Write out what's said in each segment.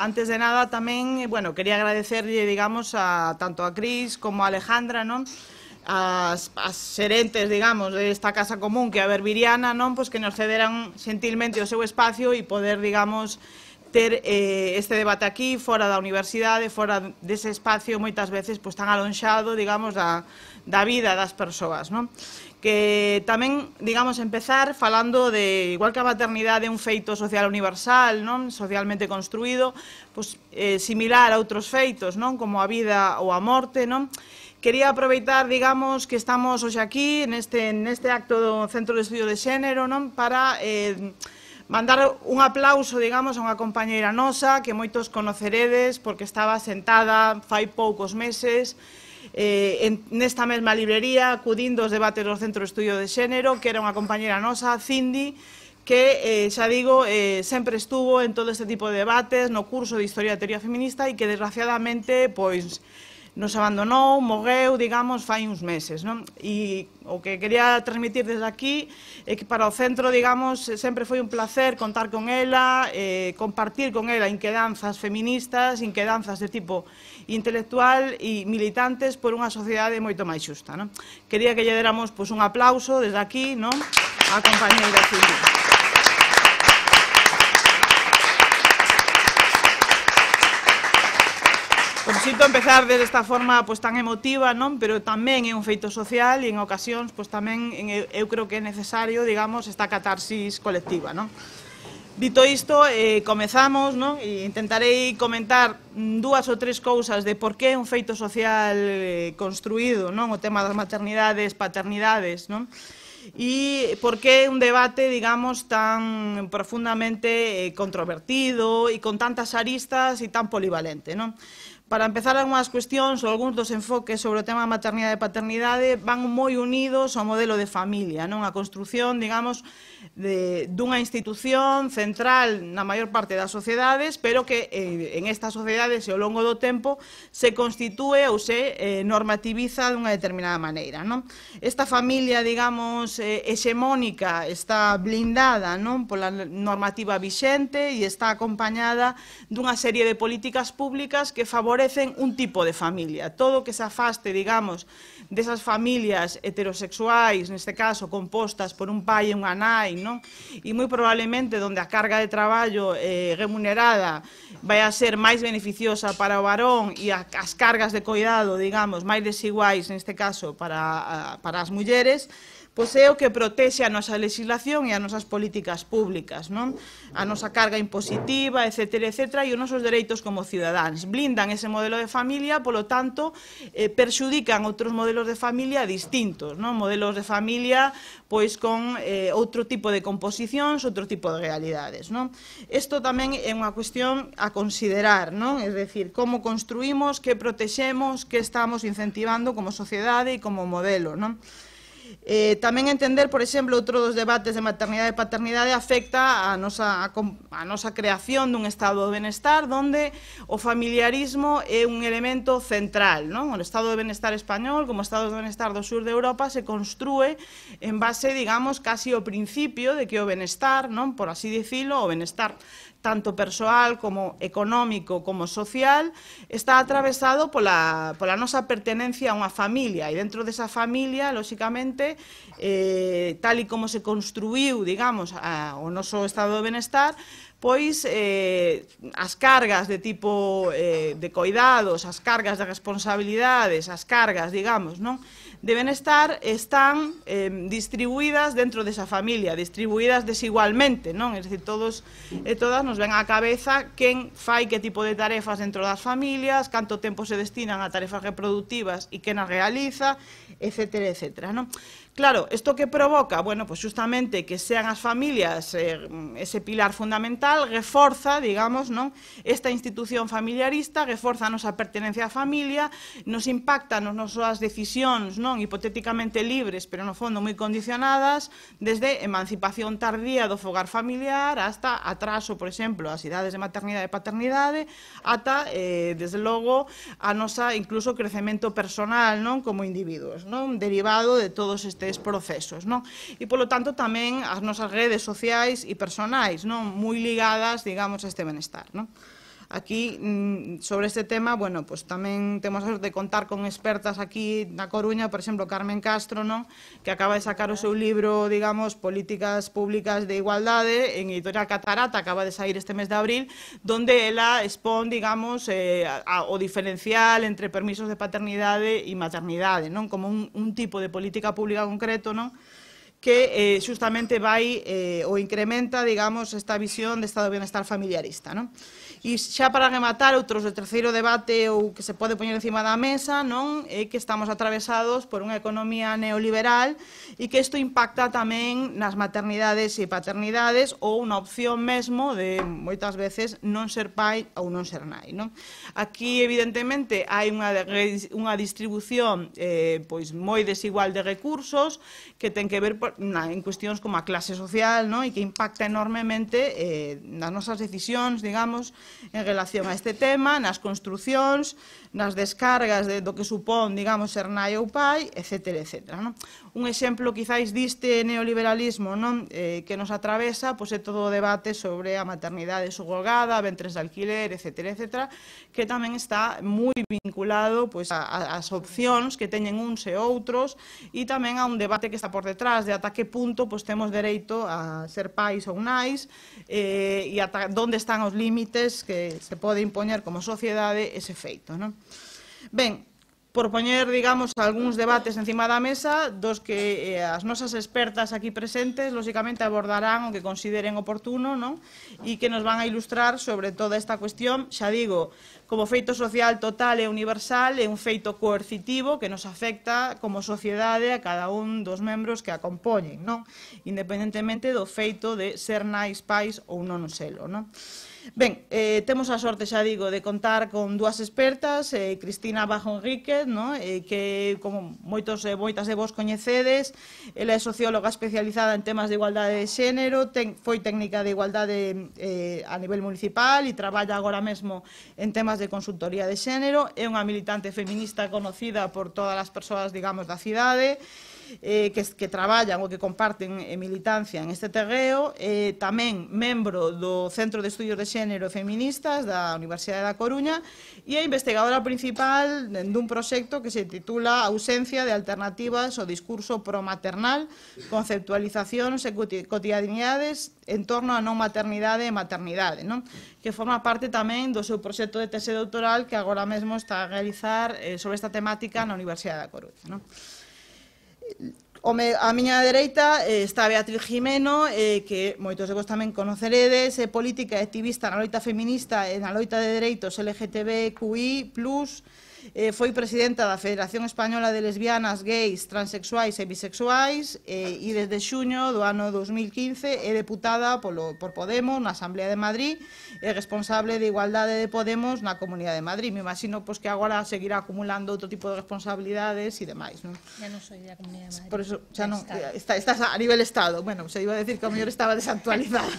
Antes de nada tamén, eh, bueno, quería agradecerlle, digamos, a tanto a Cris como a Alejandra, non? As, as xerentes, digamos, desta Casa Común que a Berbiriana, non? Pois que nos cederan sentilmente o seu espacio e poder, digamos, ter eh, este debate aquí, fora da universidade, fora dese espacio moitas veces pois, tan alonxado, digamos, da, da vida das persoas, non? que tamén, digamos, empezar falando de, igual que a maternidade é un feito social universal, non socialmente construído, pois, eh, similar a outros feitos, non como a vida ou a morte, non? Quería aproveitar, digamos, que estamos hoxe aquí, neste, neste acto do Centro de Estudio de Xénero, non? para eh, mandar un aplauso, digamos, a unha compañeira nosa que moitos conoceredes porque estaba sentada fai poucos meses, eh, en, nesta mesma librería acudindo os debates do Centro de Estudio de Xénero, que era unha compañera nosa, Cindy, que, eh, xa digo, eh, sempre estuvo en todo este tipo de debates no curso de Historia da Teoría Feminista e que, desgraciadamente, pois nos abandonou, morreu, digamos, fai uns meses. Non? E o que quería transmitir desde aquí é que para o centro, digamos, sempre foi un placer contar con ela, eh, compartir con ela inquedanzas feministas, inquedanzas de tipo intelectual e militantes por unha sociedade moito máis xusta. Non? Quería que lle deramos pois, un aplauso desde aquí non? a compañeira Silvia. Sinto empezar de esta forma pois, tan emotiva, non pero tamén é un feito social e en ocasións pois, tamén eu creo que é necesario digamos, esta catarsis colectiva. Non? Dito isto, eh, comezamos, non? E intentarei comentar dúas ou tres cousas de por que é un feito social eh, construído, non? O tema das maternidades, paternidades, non? E por que é un debate, digamos, tan profundamente eh, controvertido e con tantas aristas e tan polivalente, non? Para empezar, algunhas cuestións ou algúns dos enfoques sobre o tema da maternidade e paternidade van moi unidos ao modelo de familia, non a construción, digamos, de, dunha institución central na maior parte das sociedades, pero que eh, en estas sociedades e ao longo do tempo se constitúe ou se eh, normativiza dunha determinada maneira. Non? Esta familia, digamos, eh, hexemónica está blindada non pola normativa vixente e está acompañada dunha serie de políticas públicas que favorecen favorecen un tipo de familia. Todo que se afaste, digamos, desas familias heterosexuais, neste caso compostas por un pai e unha nai, non? E moi probablemente onde a carga de traballo eh, remunerada vai a ser máis beneficiosa para o varón e a, as cargas de coidado, digamos, máis desiguais neste caso para, a, para as mulleres, pois é o que protexe a nosa legislación e as nosas políticas públicas, non? A nosa carga impositiva, etc., etc., e os nosos dereitos como cidadáns. Blindan ese modelo de familia, polo tanto, eh, perxudican outros modelos de familia distintos, non? Modelos de familia, pois, con eh, outro tipo de composicións, outro tipo de realidades, non? Isto tamén é unha cuestión a considerar, non? É dicir, como construímos, que protexemos, que estamos incentivando como sociedade e como modelo, non? Eh, tamén entender, por exemplo, outro dos debates de maternidade e paternidade afecta a nosa, a, a nosa creación dun estado de benestar donde o familiarismo é un elemento central. Non? O estado de benestar español, como o estado de benestar do sur de Europa, se construe en base, digamos, casi ao principio de que o benestar, non por así dicilo, o benestar tanto persoal como económico como social, está atravesado pola, pola nosa pertenencia a unha familia e dentro desa familia, lóxicamente, eh, tal e como se construiu, digamos, a, o noso estado de benestar, pois eh, as cargas de tipo eh, de coidados, as cargas de responsabilidades, as cargas, digamos, non? de benestar están eh, distribuídas dentro desa familia, distribuídas desigualmente, non? É dicir, todos e todas nos ven á cabeza quen fai que tipo de tarefas dentro das familias, canto tempo se destinan a tarefas reproductivas e quen as realiza, etcétera, etcétera, non? Claro, isto que provoca, bueno, pues justamente que sean as familias eh, ese pilar fundamental, reforza, digamos, non? Esta institución familiarista reforza a nosa pertenencia á familia, nos impacta nas nosas decisións, non, hipotéticamente libres, pero no fondo moi condicionadas, desde emancipación tardía do fogar familiar hasta atraso, por exemplo, as idades de maternidade e paternidade, ata eh, desde logo a nosa incluso crecemento personal, non, como individuos, non, derivado de todos estes diferentes procesos, non? E polo tanto tamén as nosas redes sociais e personais, non? Moi ligadas, digamos, a este benestar, non? Aquí, mm, sobre este tema, bueno, pues tamén temos a sorte de contar con expertas aquí na Coruña, por exemplo, Carmen Castro, non? que acaba de sacar o seu libro, digamos, Políticas Públicas de Igualdade, en Editorial Catarata, acaba de sair este mes de abril, donde ela expón, digamos, eh, a, a, o diferencial entre permisos de paternidade e maternidade, non como un, un tipo de política pública concreto, non? que eh, justamente vai eh, o incrementa, digamos, esta visión de estado de bienestar familiarista. Non? E xa para rematar, outros o terceiro debate ou que se pode poñer encima da mesa, non, é que estamos atravesados por unha economía neoliberal e que isto impacta tamén nas maternidades e paternidades ou unha opción mesmo de moitas veces non ser pai ou non ser nai, non? Aquí evidentemente hai unha unha distribución eh pois moi desigual de recursos que ten que ver por, na, en cuestións como a clase social, non? E que impacta enormemente eh nas nosas decisións, digamos, en relación a este tema, nas construccións, nas descargas de, do que supón, digamos, ser nai ou pai, etc. etc non? Un exemplo, quizáis, diste neoliberalismo non? Eh, que nos atravesa pois, é todo o debate sobre a maternidade subrogada, ventres de alquiler, etc. etc que tamén está moi vinculado pois, a, a, as opcións que teñen uns e outros e tamén a un debate que está por detrás de ata que punto pois, temos dereito a ser pais ou nais eh, e ata onde están os límites que se pode impoñer como sociedade ese feito. Non? Ben, por poñer, digamos, algúns debates encima da mesa dos que eh, as nosas expertas aquí presentes, lóxicamente, abordarán o que consideren oportuno non? e que nos van a ilustrar sobre toda esta cuestión, xa digo, como feito social total e universal, é un feito coercitivo que nos afecta como sociedade a cada un dos membros que a compoñen, non? independentemente do feito de ser nais, pais ou non selo. Non? Ben, eh, temos a sorte, xa digo, de contar con dúas expertas, eh, Cristina Bajo Enríquez, no? eh, que como moitos e eh, moitas de vos coñecedes, ela é socióloga especializada en temas de igualdade de xénero, ten, foi técnica de igualdade eh, a nivel municipal e traballa agora mesmo en temas de consultoría de xénero, é unha militante feminista conocida por todas as persoas, digamos, da cidade, e eh, que, que traballan ou que comparten eh, militancia en este terreo, eh, tamén membro do Centro de Estudios de Xénero e Feministas da Universidade da Coruña e é investigadora principal dun proxecto que se titula Ausencia de alternativas ao discurso promaternal, conceptualizacións e cotidianidades en torno á non maternidade e maternidade, non? que forma parte tamén do seu proxecto de tese doutoral que agora mesmo está a realizar eh, sobre esta temática na Universidade da Coruña. Non? O me, a miña dereita eh, está Beatriz Jimeno, eh, que moitos de vos tamén conoceredes, é política e activista na loita feminista e na loita de dereitos LGTBQI+, eh, foi presidenta da Federación Española de Lesbianas, Gays, Transexuais e Bisexuais eh, e desde xuño do ano 2015 é deputada polo, por Podemos na Asamblea de Madrid e responsable de Igualdade de Podemos na Comunidade de Madrid. Me imagino pois, que agora seguirá acumulando outro tipo de responsabilidades e demais. Non? Ya non soy da Comunidade de Madrid. Por eso, xa non, está, estás a nivel Estado. Bueno, se iba a decir que a mellor estaba desactualizada.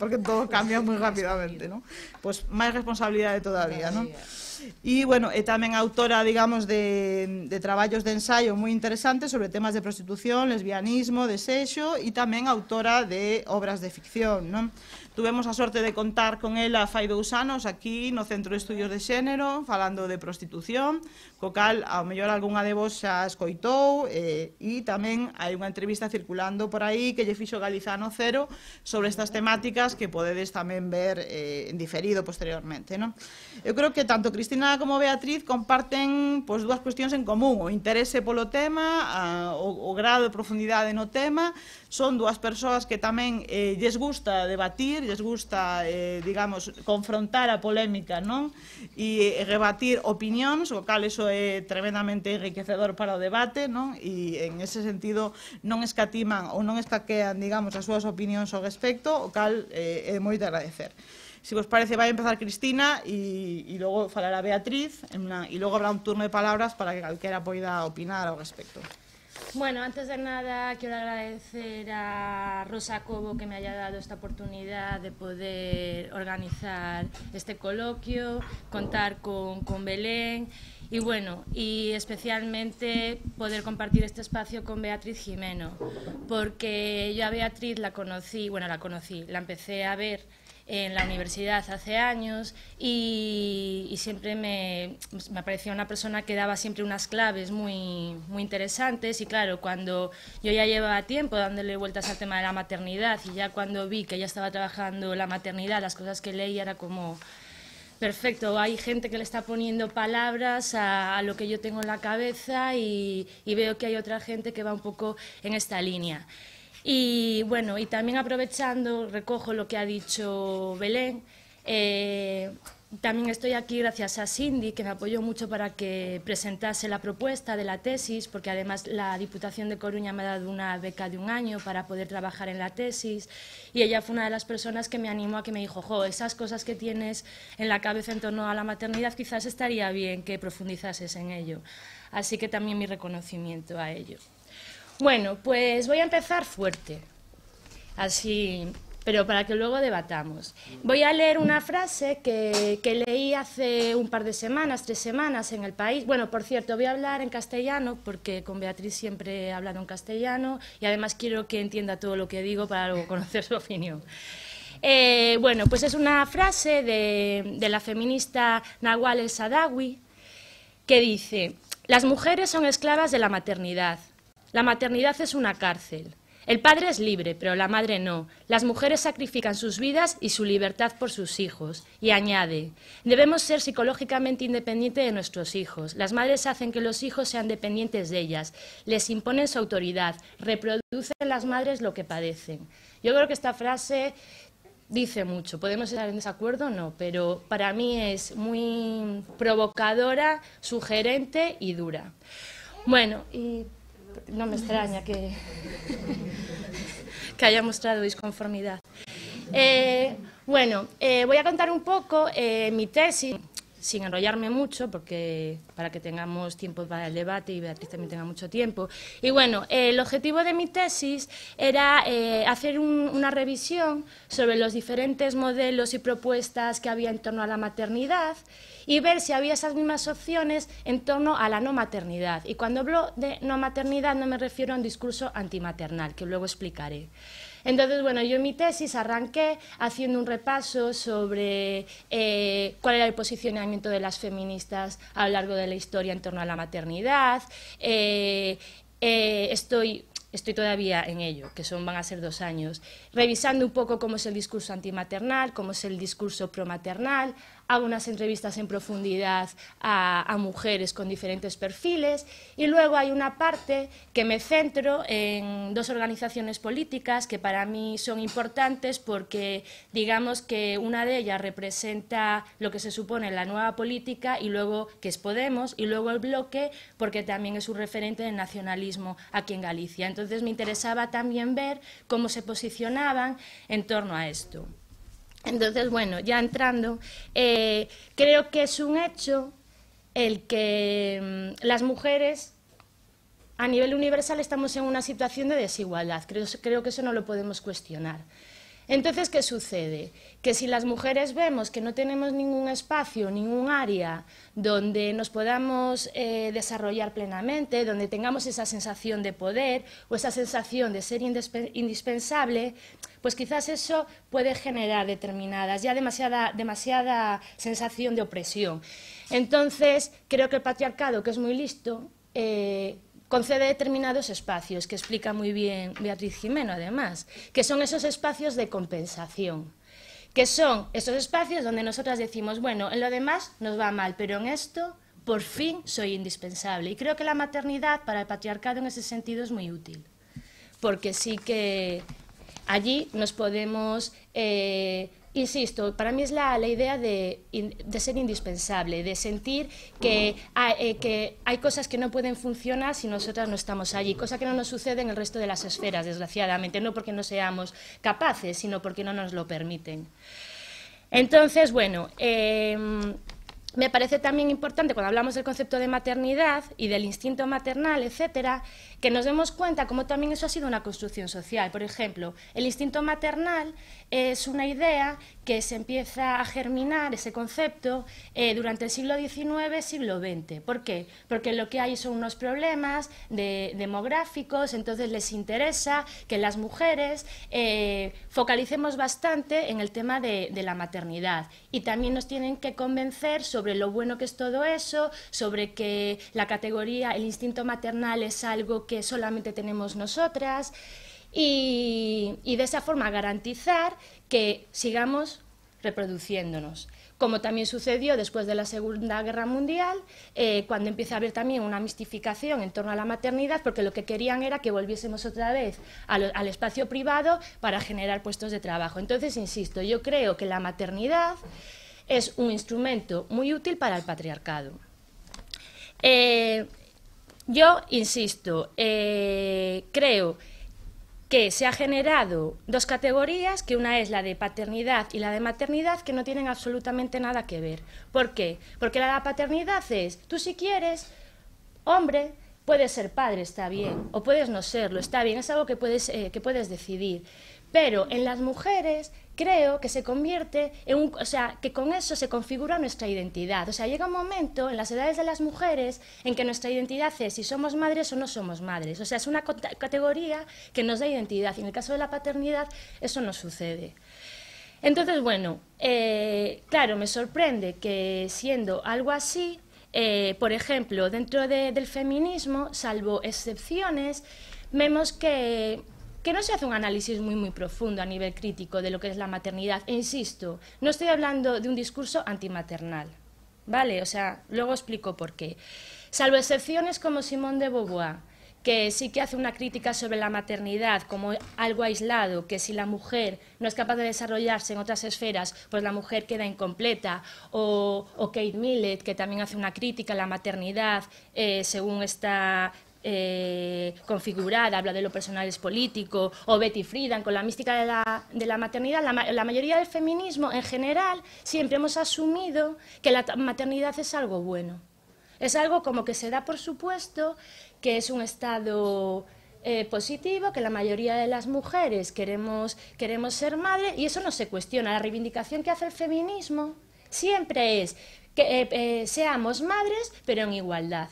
porque todo cambia rapidamente, non? Pois Pues más responsabilidad de Sí, sí. E, bueno, é eh, tamén autora, digamos, de, de traballos de ensaio moi interesantes sobre temas de prostitución, lesbianismo, desexo e tamén autora de obras de ficción, non? Tuvemos a sorte de contar con ela fai dous anos aquí no Centro de Estudios de Xénero, falando de prostitución, co cal ao mellor algunha de vos xa escoitou eh, e tamén hai unha entrevista circulando por aí que lle fixo Galizano Cero sobre estas temáticas que podedes tamén ver eh, en diferido posteriormente. Non? Eu creo que tanto Cristina como Beatriz comparten pois, dúas cuestións en común, o interese polo tema, a, o, o grado de profundidade no tema, son dúas persoas que tamén eh, lles gusta debatir, lles gusta, eh, digamos, confrontar a polémica, non? E eh, rebatir opinións, o cal eso é tremendamente enriquecedor para o debate, non? E en ese sentido non escatiman ou non escaquean, digamos, as súas opinións ao respecto, o cal eh, é moi de agradecer. Si vos parece, vai a empezar Cristina e, e logo falará Beatriz e logo habrá un turno de palabras para que calquera poida opinar ao respecto. Bueno, antes de nada quiero agradecer a Rosa Cobo que me haya dado esta oportunidad de poder organizar este coloquio, contar con, Belén y bueno, y especialmente poder compartir este espacio con Beatriz Jimeno, porque yo a Beatriz la conocí, bueno, la conocí, la empecé a ver en la universidad hace años y, siempre me, me, parecía una persona que daba siempre unas claves muy, interesantes y claro, cuando yo ya llevaba tiempo dándole vueltas al tema de la maternidad y ya cuando vi que ella estaba trabajando la maternidad, las cosas que leía era como... Perfecto, hay gente que le está poniendo palabras a, lo que yo tengo en la cabeza y veo que hay otra gente que va un poco en esta línea. Y bueno, y también aprovechando, recojo lo que ha dicho Belén. Eh, también estoy aquí gracias a Cindy, que me apoyó mucho para que presentase la propuesta de la tesis, porque además la Diputación de Coruña me ha dado una beca de un año para poder trabajar en la tesis, y ella fue una de las personas que me animó a que me dijo, jo, esas cosas que tienes en la cabeza en torno a la maternidad, quizás estaría bien que profundizases en ello. Así que también mi reconocimiento a ello. Bueno, pues voy a empezar fuerte, así, pero para que luego debatamos. Voy a leer una frase que, leí hace un par de semanas, tres semanas en el país. Bueno, por cierto, voy a hablar en castellano porque con Beatriz siempre he hablado en castellano y además quiero que entienda todo lo que digo para luego conocer su opinión. Eh, bueno, pues es una frase de, de la feminista Nawal El Sadawi que dice, las mujeres son esclavas de la maternidad la maternidad es una cárcel. El padre es libre, pero la madre no. Las mujeres sacrifican sus vidas y su libertad por sus hijos. Y añade, debemos ser psicológicamente independientes de nuestros hijos. Las madres hacen que los hijos sean dependientes de ellas, les imponen su autoridad, reproducen las madres lo que padecen. Yo creo que esta frase dice mucho. Podemos estar en desacuerdo, no, pero para mí es muy provocadora, sugerente y dura. Bueno, y no me extraña que, que haya mostrado disconformidad. Eh, bueno, eh, voy a contar un poco eh, mi tesis sin enrollarme mucho, porque para que tengamos tiempo para el debate y Beatriz también tenga mucho tiempo. Y bueno, el objetivo de mi tesis era eh, hacer una revisión sobre los diferentes modelos y propuestas que había en torno a la maternidad y ver si había esas mismas opciones en torno a la no maternidad. Y cuando hablo de no maternidad no me refiero a un discurso antimaternal, que luego explicaré. Entonces, bueno, yo en mi tesis arranqué haciendo un repaso sobre eh, cuál era el posicionamiento de las feministas a lo largo de la historia en torno a la maternidad. Eh, eh, estoy todavía en ello, que son, van a ser dos años, revisando un poco cómo es el discurso antimaternal, cómo es el discurso promaternal, hago unas entrevistas en profundidad a, a, mujeres con diferentes perfiles y luego hay una parte que me centro en dos organizaciones políticas que para mí son importantes porque digamos que una de ellas representa lo que se supone la nueva política y luego que es Podemos y luego el bloque porque también es un referente del nacionalismo aquí en Galicia. Entonces me interesaba también ver cómo se posicionaban en torno a esto. Entonces, bueno, ya entrando, eh, creo que es un hecho el que mm, las mujeres a nivel universal estamos en una situación de desigualdad. creo que eso no lo podemos cuestionar. Entonces, ¿qué sucede? Que si las mujeres vemos que no tenemos ningún espacio, ningún área donde nos podamos eh, desarrollar plenamente, donde tengamos esa sensación de poder o esa sensación de ser indispensable, pues quizás eso puede generar determinadas, ya demasiada, demasiada sensación de opresión. Entonces, creo que el patriarcado, que es muy listo, eh, concede determinados espacios, que explica muy bien Beatriz Jimeno además, que son esos espacios de compensación, que son esos espacios donde nosotras decimos, bueno, en lo demás nos va mal, pero en esto por fin soy indispensable. Y creo que la maternidad para el patriarcado en ese sentido es muy útil, porque sí que allí nos podemos... Eh, Insisto, para mí es la, idea de, ser indispensable, de sentir eh, que, hay cosas que no pueden funcionar si nosotras no estamos allí, cosa que no nos sucede en el resto de las esferas, desgraciadamente, no porque no seamos capaces, sino porque no nos lo permiten. Entonces, bueno, em, me parece también importante cuando hablamos del concepto de maternidad y del instinto maternal, etcétera, que nos demos cuenta cómo también eso ha sido una construcción social. Por ejemplo, el instinto maternal es una idea que se empieza a germinar ese concepto eh, durante el siglo XIX, siglo XX. ¿Por qué? Porque lo que hay son unos problemas demográficos, entonces les interesa que las mujeres eh, focalicemos bastante en el tema de, la maternidad y también nos tienen que convencer sobre lo bueno que es todo eso, sobre que la categoría, el instinto maternal es algo que solamente tenemos nosotras. y de esa forma garantizar que sigamos reproduciéndonos como también sucedió después de la Segunda Guerra Mundial, eh, cuando empieza a haber también una mistificación en torno a la maternidad, porque lo que querían era que volviésemos otra vez al, espacio privado para generar puestos de trabajo. Entonces, insisto, yo creo que la maternidad es un instrumento muy útil para el patriarcado. Eh, yo, insisto, eh, creo que se ha generado dos categorías, que una es la de paternidad y la de maternidad, que no tienen absolutamente nada que ver. ¿Por qué? Porque la de paternidad es, tú si quieres, hombre, puedes ser padre, está bien, o puedes no serlo, está bien, es algo que puedes, eh, que puedes decidir. Pero en las mujeres creo que se convierte en un, o sea, que con eso se configura nuestra identidad. O sea, llega un momento en las edades de las mujeres en que nuestra identidad es si somos madres o no somos madres. O sea, es una categoría que nos da identidad y en el caso de la paternidad eso no sucede. Entonces, bueno, eh, claro, me sorprende que siendo algo así, eh, por ejemplo, dentro del feminismo, salvo excepciones, vemos que que no se hace un análisis muy, muy profundo a nivel crítico de lo que es la maternidad. E insisto, no estoy hablando de un discurso antimaternal, ¿vale? O sea, luego explico por qué. Salvo excepciones como Simone de Beauvoir, que sí que hace una crítica sobre la maternidad como algo aislado, que si la mujer no es capaz de desarrollarse en otras esferas, pues la mujer queda incompleta, o, Kate Millett, que también hace una crítica a la maternidad eh, según esta eh, habla de lo personal es político, o Betty Friedan con la mística de la, de la maternidad. La, mayoría del feminismo, en general, siempre hemos asumido que la maternidad es algo bueno. Es algo como que se da por supuesto que es un estado eh, positivo, que la mayoría de las mujeres queremos, queremos ser madre y eso no se cuestiona. La reivindicación que hace el feminismo siempre es que eh, eh, seamos madres, pero en igualdad.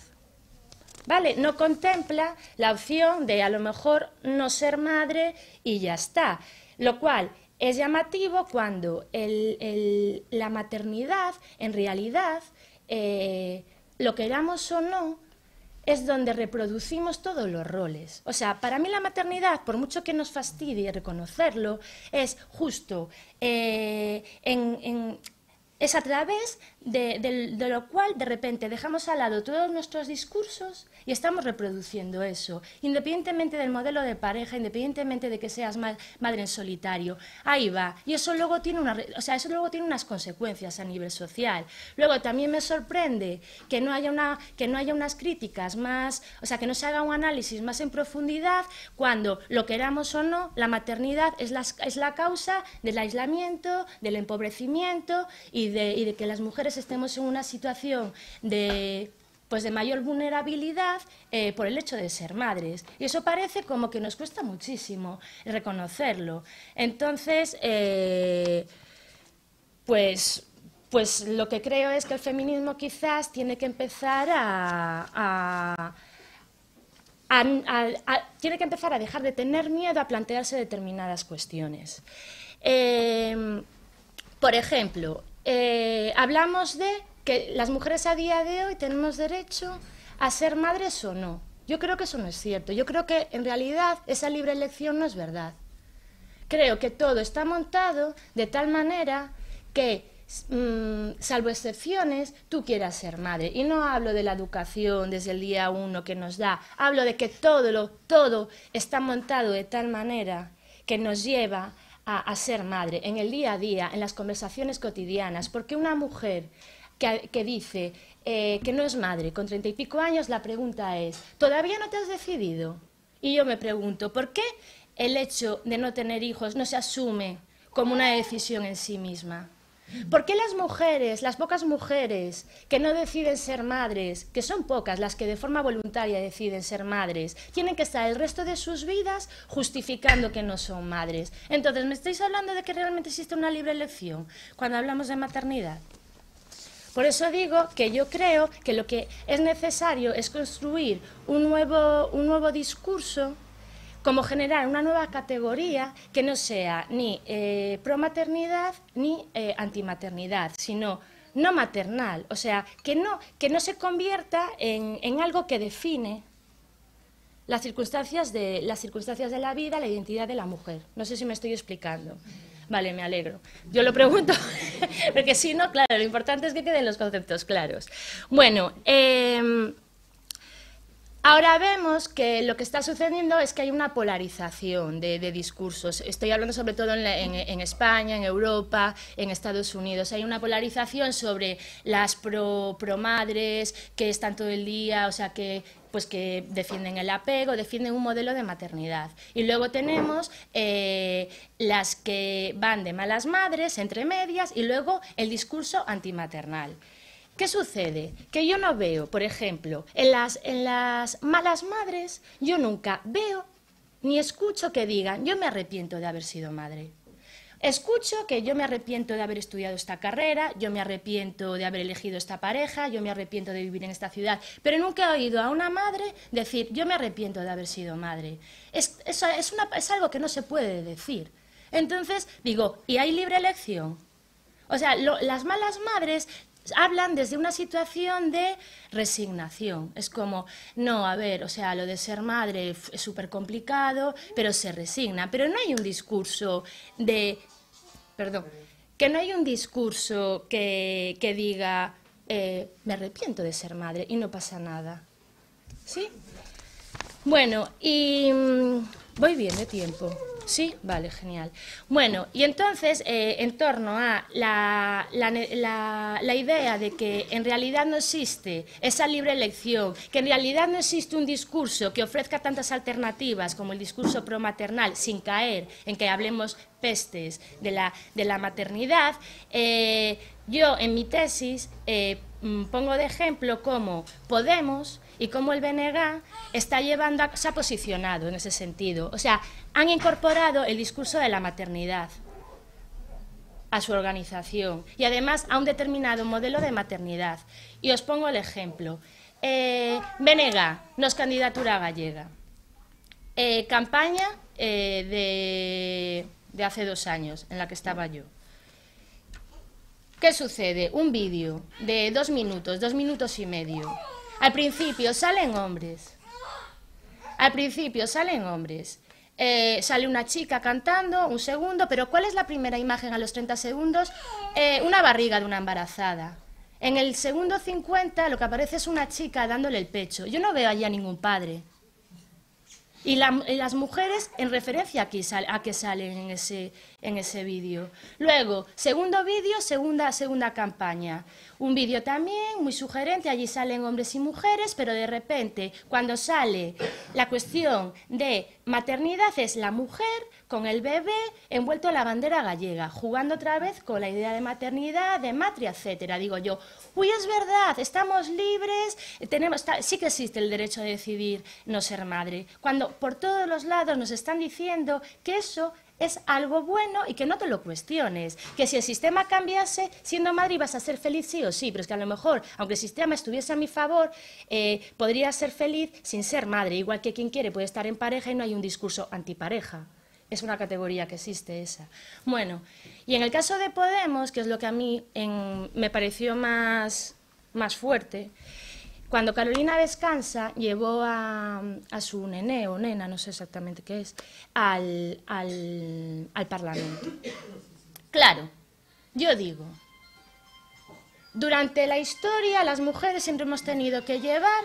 ¿vale? No contempla la opción de a lo mejor no ser madre y ya está, lo cual es llamativo cuando la maternidad, en realidad, lo eh, lo queramos o no, es donde reproducimos todos los roles. O sea, para mí la maternidad, por mucho que nos fastidie reconocerlo, es justo eh, es a través de, lo cual de repente dejamos al lado todos nuestros discursos y estamos reproduciendo eso, independientemente del modelo de pareja, independientemente de que seas madre en solitario. Ahí va. Y eso luego, tiene una, o sea, eso luego tiene unas consecuencias a nivel social. Luego también me sorprende que no haya, una, que no haya unas críticas más, o sea, que no se haga un análisis más en profundidad cuando, lo queramos o no, la maternidad es la, es la causa del aislamiento, del empobrecimiento y de que las mujeres estemos en una situación de pues, mayor vulnerabilidad eh, por el hecho de ser madres. Y eso parece como que nos cuesta muchísimo reconocerlo. Entonces, eh, pues pues lo que creo es que el feminismo quizás tiene que empezar a, tiene que empezar a dejar de tener miedo a plantearse determinadas cuestiones. Eh, por ejemplo, eh, hablamos de que las mujeres a día de hoy tenemos derecho a ser madres o no. Yo creo que eso no es cierto. Yo creo que en realidad esa libre elección no es verdad. Creo que todo está montado de tal manera que, mm, salvo excepciones, tú quieras ser madre. Y no hablo de la educación desde el día uno que nos da. Hablo de que todo, lo, todo está montado de tal manera que nos lleva a, ser madre, en el día a día, en las conversaciones cotidianas, porque una mujer que, dice eh, que no es madre con treinta y pico años, la pregunta es, ¿todavía no te has decidido? Y yo me pregunto, ¿por qué el hecho de no tener hijos no se asume como una decisión en sí misma? ¿Por qué las mujeres, las pocas mujeres que no deciden ser madres, que son pocas las que de forma voluntaria deciden ser madres, tienen que estar el resto de sus vidas justificando que no son madres? Entonces, ¿me estáis hablando de que realmente existe una libre elección cuando hablamos de maternidad? Por eso digo que yo creo que lo que es necesario es construir un nuevo, un nuevo discurso como generar una nueva categoría que no sea ni eh, promaternidad ni eh, antimaternidad, sino no maternal, o sea, que no, que no se convierta en, en, algo que define las circunstancias, de, las circunstancias de la vida, la identidad de la mujer. No sé si me estoy explicando. Vale, me alegro. Yo lo pregunto, porque si no, claro, lo importante es que queden los conceptos claros. Bueno, eh, Ahora vemos que lo que está sucediendo es que hay una polarización de, discursos. Estoy hablando sobre todo en, España, en Europa, en Estados Unidos. Hay una polarización sobre las pro, que están todo el día, o sea, pues, que defienden el apego, defienden un modelo de maternidad. Y luego tenemos eh, las que van de malas madres, entre medias, y luego el discurso antimaternal. ¿Qué sucede? Que yo no veo, por ejemplo, en las, en las malas madres, yo nunca veo ni escucho que digan, yo me arrepiento de haber sido madre. Escucho que yo me arrepiento de haber estudiado esta carrera, yo me arrepiento de haber elegido esta pareja, yo me arrepiento de vivir en esta ciudad, pero nunca he oído a una madre decir, yo me arrepiento de haber sido madre. Es, es, algo que no se puede decir. Entonces, digo, ¿y hay libre elección? O sea, las malas madres hablan desde una situación de resignación. Es como, no, a ver, o sea, lo de ser madre es súper complicado, pero se resigna. Pero no hay un discurso de, perdón, que no hay un discurso que, que diga, eh, me arrepiento de ser madre y no pasa nada. ¿Sí? Bueno, y mm, voy bien de tiempo. Sí, vale, genial. Bueno, y entonces, eh, en torno a la, la, la, idea de que en realidad no existe esa libre elección, que en realidad no existe un discurso que ofrezca tantas alternativas como el discurso promaternal, sin caer en que hablemos pestes de la, maternidad, eh, yo en mi tesis eh, mm, pongo de ejemplo cómo Podemos y cómo el BNG está llevando, se ha posicionado en ese sentido. O sea, han incorporado el discurso de la maternidad a su organización y además a un determinado modelo de maternidad. Y os pongo el ejemplo. Eh, no nos candidatura gallega. Eh, campaña eh, de, de hace dos años en la que estaba yo. ¿Qué sucede? Un vídeo de dos minutos, dos minutos y medio, al principio salen hombres. Al principio salen hombres. Eh, sale una chica cantando, un segundo, pero ¿cuál es la primera imagen a los 30 segundos? Eh, una barriga de una embarazada. En el segundo 50 lo que aparece es una chica dándole el pecho. Yo no veo allí a ningún padre. Y, las mujeres en referencia a, a que salen en ese, en ese vídeo. Luego, segundo vídeo, segunda, segunda campaña. Un vídeo también muy sugerente, allí salen hombres y mujeres, pero de repente, cuando sale la cuestión de maternidad, es la mujer con el bebé envuelto en la bandera gallega, jugando otra vez con la idea de maternidad, de matria, etcétera. Digo yo, uy, es verdad, estamos libres, tenemos, sí que existe el derecho de decidir no ser madre, cuando por todos los lados nos están diciendo que eso es algo bueno y que no te lo cuestiones. Que si el sistema cambiase, siendo madre ibas a ser feliz sí o sí, pero es que a lo mejor, aunque el sistema estuviese a mi favor, eh, podría ser feliz sin ser madre, igual que quien quiere puede estar en pareja y no hay un discurso antipareja. Es una categoría que existe esa. Bueno, y en el caso de Podemos, que es lo que a mí me pareció más, más fuerte, cuando Carolina descansa, llevó a, su nene o nena, no sé exactamente qué es, al, al, Parlamento. Claro, yo digo, durante la historia las mujeres siempre hemos tenido que llevar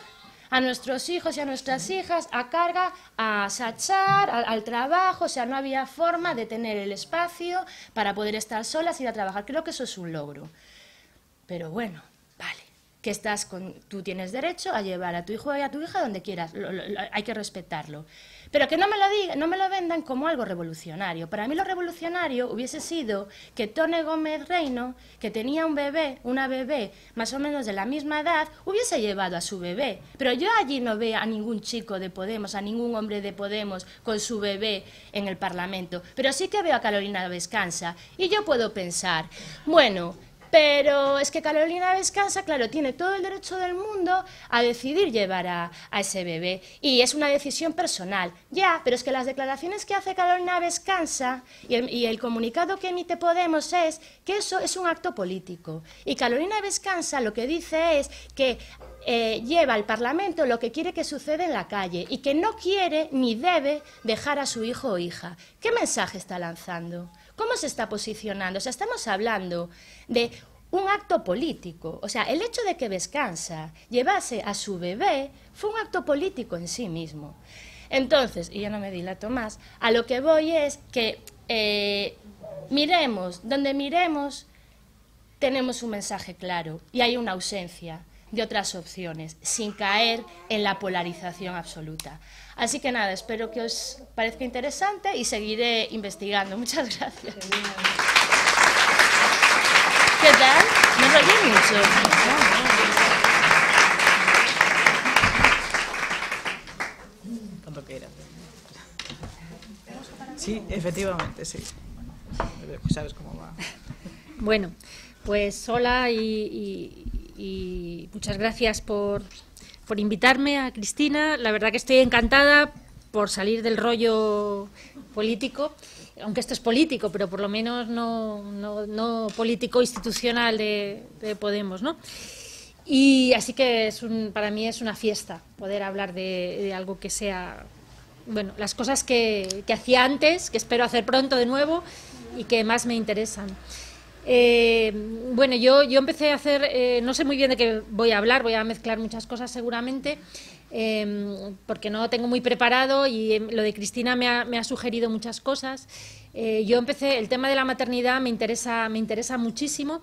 a nuestros hijos y a nuestras hijas a carga, a sachar, al, trabajo, o sea, no había forma de tener el espacio para poder estar solas, y ir a trabajar. Creo que eso es un logro. Pero bueno, que estás con, tú tienes derecho a llevar a tu hijo y a tu hija donde quieras, hay que respetarlo. Pero que no me, lo diga, no me lo vendan como algo revolucionario. Para mí lo revolucionario hubiese sido que Tone Gómez Reino, que tenía un bebé, una bebé más o menos de la misma edad, hubiese llevado a su bebé. Pero yo allí no veo a ningún chico de Podemos, a ningún hombre de Podemos con su bebé en el Parlamento. Pero sí que veo a Carolina Descansa y yo puedo pensar, bueno, pero es que Carolina descansa claro, tiene todo el derecho del mundo a decidir llevar a, ese bebé. Y es una decisión personal. Ya, pero es que las declaraciones que hace Carolina Descansa y el, comunicado que emite Podemos es que eso es un acto político. Y Carolina descansa lo que dice es que eh, lleva al Parlamento lo que quiere que suceda en la calle y que no quiere ni debe dejar a su hijo o hija. ¿Qué mensaje está lanzando? ¿Cómo se está posicionando? O sea, estamos hablando de un acto político. O sea, el hecho de que Descansa llevase a su bebé fue un acto político en sí mismo. Entonces, y ya no me dilato más, a lo que voy es que eh, miremos, donde miremos, tenemos un mensaje claro y hay una ausencia de otras opciones, sin caer en la polarización absoluta. Así que nada, espero que os parezca interesante y seguiré investigando. Muchas gracias. ¿Qué tal? Me mucho. Sí, efectivamente, sí. Sabes cómo va. Bueno, pues hola y y muchas gracias por, por invitarme a Cristina. La verdad que estoy encantada por salir del rollo político, aunque esto es político, pero por lo menos no, no, no político institucional de, Podemos, ¿no? Y así que para mí es una fiesta poder hablar de, algo que sea, bueno, las cosas que hacía antes, que espero hacer pronto de nuevo y que más me interesan. Eh, bueno, yo, yo empecé a hacer, eh, no sé muy bien de qué voy a hablar, voy a mezclar muchas cosas seguramente, em, porque no tengo muy preparado y em, lo de Cristina me ha, sugerido muchas cosas. Eh, yo empecé, el tema de la maternidad me interesa, me interesa muchísimo.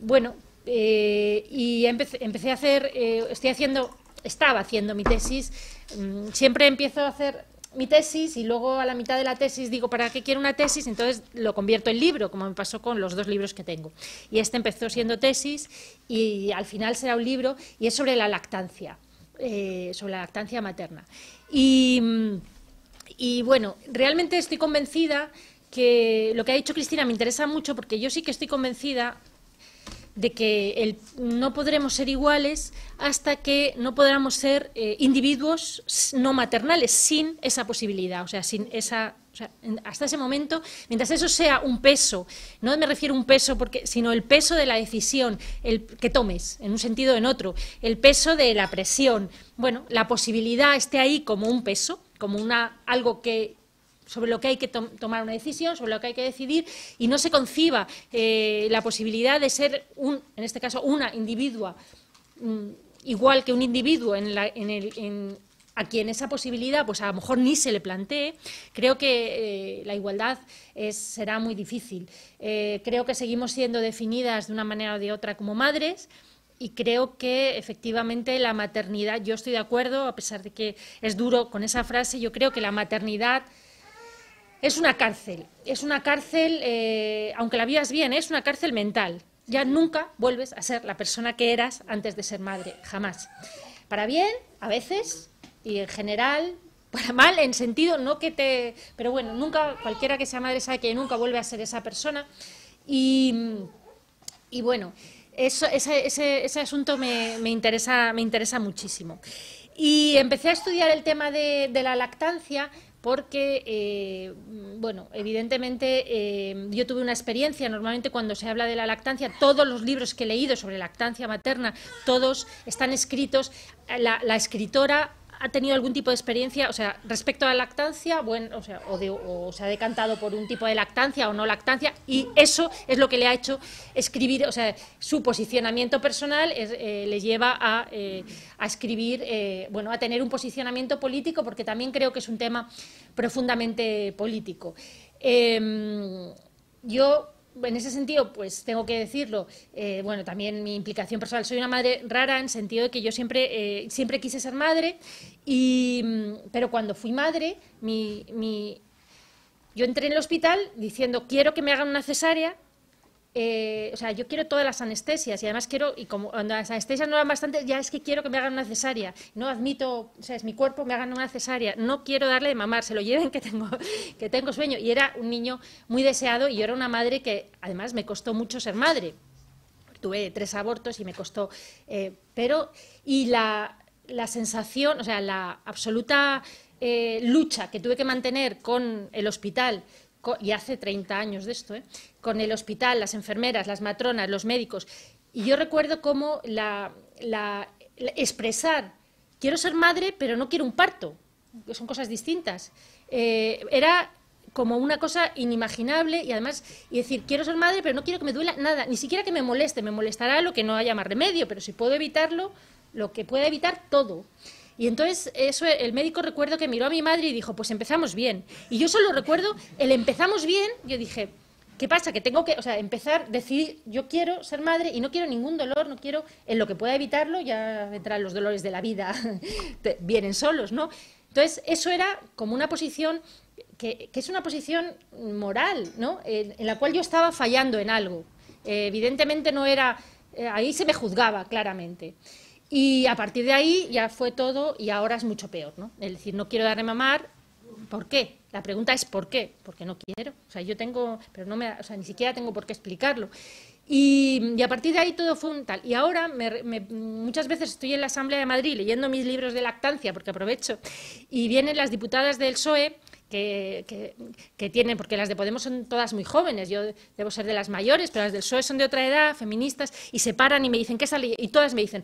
Bueno, y empecé, empecé, a hacer, estoy haciendo, estaba haciendo mi tesis, mm, siempre empiezo a hacer mi tesis y luego a la mitad de la tesis digo, ¿para qué quiero una tesis? Entonces lo convierto en libro, como me pasó con los dos libros que tengo. Y este empezó siendo tesis y al final será un libro y es sobre la lactancia, eh, sobre la lactancia materna. Y, y bueno, realmente estoy convencida que lo que ha dicho Cristina me interesa mucho porque yo sí que estoy convencida de que el, no podremos ser iguales hasta que no podamos ser eh, individuos no maternales sin esa posibilidad, o sea, sin esa hasta ese momento, mientras eso sea un peso, no me refiero a un peso, porque, sino el peso de la decisión que tomes, en un sentido o en otro, el peso de la presión. Bueno, la posibilidad esté ahí como un peso, como una, algo que, sobre lo que hay que tomar una decisión, sobre lo que hay que decidir, y no se conciba eh, la posibilidad de ser, un, en este caso, una individua, mm, igual que un individuo a quien esa posibilidad, pues a lo mejor ni se le plantee, creo que eh, la igualdad será muy difícil. Eh, creo que seguimos siendo definidas de una manera o de otra como madres y creo que efectivamente la maternidad, yo estoy de acuerdo, a pesar de que es duro con esa frase, yo creo que la maternidad es una cárcel, es una cárcel, eh, aunque la vivas bien, es una cárcel mental. Ya nunca vuelves a ser la persona que eras antes de ser madre, jamás. Para bien, a veces, y en general, para mal, en sentido, no que te... Pero bueno, nunca, cualquiera que sea madre sabe que nunca vuelve a ser esa persona. Y, bueno, eso, ese, asunto me, interesa, me interesa muchísimo. Y empecé a estudiar el tema de la lactancia porque, eh, bueno, evidentemente eh, yo tuve una experiencia, normalmente cuando se habla de la lactancia, todos los libros que he leído sobre lactancia materna, todos están escritos, la escritora ha tenido algún tipo de experiencia, o sea, respecto a la lactancia, bueno, o sea, se ha decantado por un tipo de lactancia o no lactancia, y eso es lo que le ha hecho escribir, o sea, su posicionamiento personal eh, le lleva a, eh, escribir, eh, bueno, a tener un posicionamiento político, porque también creo que es un tema profundamente político. Em, yo en ese sentido, pues tengo que decirlo, eh, bueno, también mi implicación personal, soy una madre rara en sentido de que yo siempre, eh, siempre quise ser madre, y, mm, pero cuando fui madre, mi, mi, yo entré en el hospital diciendo, quiero que me hagan una cesárea, eh, o sea, yo quiero todas las anestesias y además quiero, y como cuando las anestesias no van bastante, ya es que quiero que me hagan una cesárea. No admito, o sea, es mi cuerpo, me hagan una cesárea. No quiero darle de mamar, se lo lleven que tengo, que tengo sueño. Y era un niño muy deseado y yo era una madre que además me costó mucho ser madre. Tuve tres abortos y me costó, eh, pero, y la, la sensación, o sea, la absoluta eh, lucha que tuve que mantener con el hospital y hace 30 años de esto, ¿eh? con el hospital, las enfermeras, las matronas, los médicos. Y yo recuerdo cómo la, expresar, quiero ser madre, pero no quiero un parto, que son cosas distintas, eh, era como una cosa inimaginable y además, y decir, quiero ser madre, pero no quiero que me duela nada, ni siquiera que me moleste, me molestará lo que no haya más remedio, pero si puedo evitarlo, lo que pueda evitar todo. Y entonces eso, el médico recuerdo que miró a mi madre y dijo, pues empezamos bien. Y yo solo recuerdo el empezamos bien, yo dije, ¿qué pasa? Que tengo que, o sea, empezar, decidir, yo quiero ser madre y no quiero ningún dolor, no quiero, en lo que pueda evitarlo, ya vendrán los dolores de la vida, vienen solos, ¿no? Entonces, eso era como una posición que, es una posición moral, ¿no? En, la cual yo estaba fallando en algo. evidentemente no era, eh, ahí se me juzgaba claramente. Y a partir de ahí ya fue todo y ahora es mucho peor, ¿no? Es decir, no quiero darle mamar, ¿por qué? La pregunta es ¿por qué? Porque no quiero. O sea, yo tengo, pero no me, o sea, ni siquiera tengo por qué explicarlo. Y, a partir de ahí todo fue un tal. Y ahora muchas veces estoy en la Asamblea de Madrid leyendo mis libros de lactancia, porque aprovecho, y vienen las diputadas del PSOE que, que, tienen, porque las de Podemos son todas muy jóvenes, yo debo ser de las mayores, pero las del PSOE son de otra edad, feministas, y se paran y me dicen, ¿qué sale? Y todas me dicen,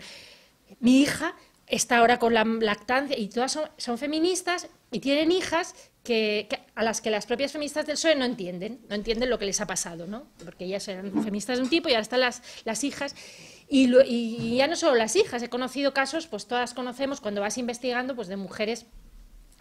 mi hija está ahora con la lactancia y todas son, feministas y tienen hijas a las que las propias feministas del PSOE no entienden, no entienden lo que les ha pasado, ¿no? Porque ellas eran feministas de un tipo y ahora están las, hijas. Y, ya no solo las hijas, he conocido casos, pues todas conocemos cuando vas investigando, pues de mujeres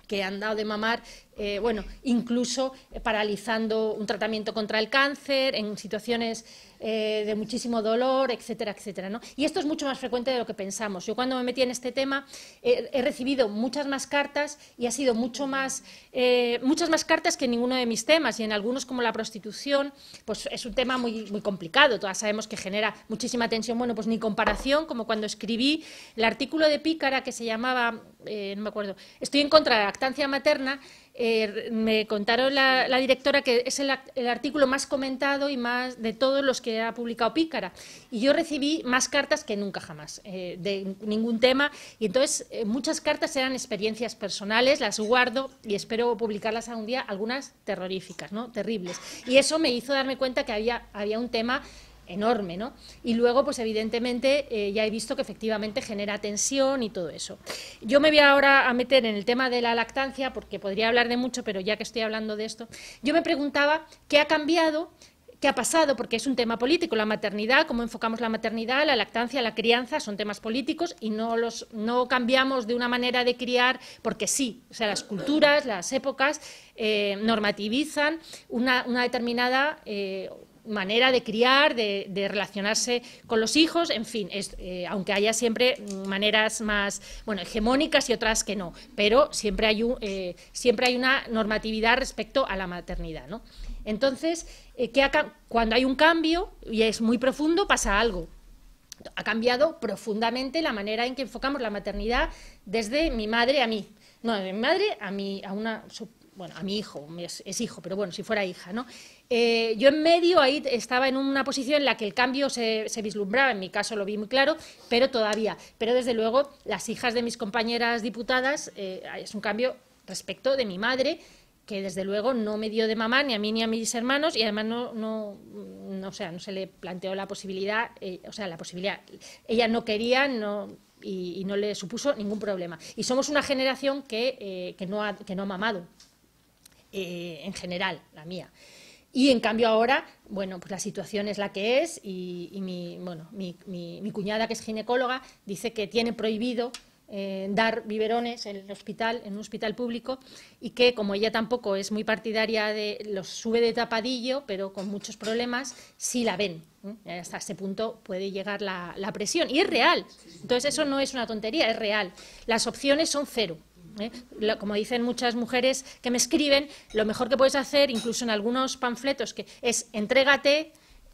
que han dado de mamar, eh, bueno, incluso paralizando un tratamiento contra el cáncer, en situaciones eh, de muchísimo dolor, etcétera, etcétera. ¿no? Y esto es mucho más frecuente de lo que pensamos. Yo cuando me metí en este tema he recibido muchas más cartas y ha sido mucho más, eh, muchas más cartas que en ninguno de mis temas. Y en algunos como la prostitución, pues es un tema muy, complicado. Todas sabemos que genera muchísima tensión. Bueno, pues ni comparación, como cuando escribí el artículo de Pícara que se llamaba, eh, no me acuerdo, Estoy en contra de la lactancia materna eh, me contaron la, directora que es el, artículo más comentado y más de todos los que ha publicado Pícara. Y yo recibí más cartas que nunca jamás, eh, de ningún tema. Y entonces eh, muchas cartas eran experiencias personales, las guardo y espero publicarlas algún día, algunas terroríficas, ¿no? terribles. Y eso me hizo darme cuenta que había, había un tema enorme, ¿no? Y luego, pues evidentemente, eh, ya he visto que efectivamente genera tensión y todo eso. Yo me voy ahora a meter en el tema de la lactancia, porque podría hablar de mucho, pero ya que estoy hablando de esto, yo me preguntaba qué ha cambiado qué ha pasado, porque es un tema político. La maternidad, cómo enfocamos la maternidad, la lactancia, la crianza, son temas políticos y no los no cambiamos de una manera de criar porque sí. O sea, las culturas, las épocas eh, normativizan una, determinada eh, manera de criar, de, relacionarse con los hijos, en fin, eh, aunque haya siempre maneras más bueno, hegemónicas y otras que no, pero siempre hay, un, eh, siempre hay una normatividad respecto a la maternidad. ¿no? Entonces, eh, cuando hay un cambio y es muy profundo, pasa algo. Ha cambiado profundamente la manera en que enfocamos la maternidad desde mi madre a mí. No, mi madre a, mí, a una bueno, a mi hijo, es, hijo, pero bueno, si fuera hija, ¿no? Eh, yo en medio ahí estaba en una posición en la que el cambio se, vislumbraba, en mi caso lo vi muy claro, pero todavía. Pero desde luego, las hijas de mis compañeras diputadas, eh, es un cambio respecto de mi madre, que desde luego no me dio de mamá ni a mí ni a mis hermanos y además no, mm, sea, no se le planteó la posibilidad, eh, o sea, la posibilidad. Ella no quería, y, no le supuso ningún problema. Y somos una generación que, que, no, ha, que no ha mamado, eh, en general, la mía. Y en cambio ahora, bueno, pues la situación es la que es y, mi, bueno, mi, cuñada, que es ginecóloga, dice que tiene prohibido eh, dar biberones en el hospital, en un hospital público, y que como ella tampoco es muy partidaria de, los sube de tapadillo, pero con muchos problemas, sí la ven. ¿eh? Hasta ese punto puede llegar la, la presión. Y es real. Entonces eso no es una tontería, es real. Las opciones son cero. ¿eh? como dicen muchas mujeres que me escriben, lo mejor que puedes hacer, incluso en algunos panfletos, que es entrégate,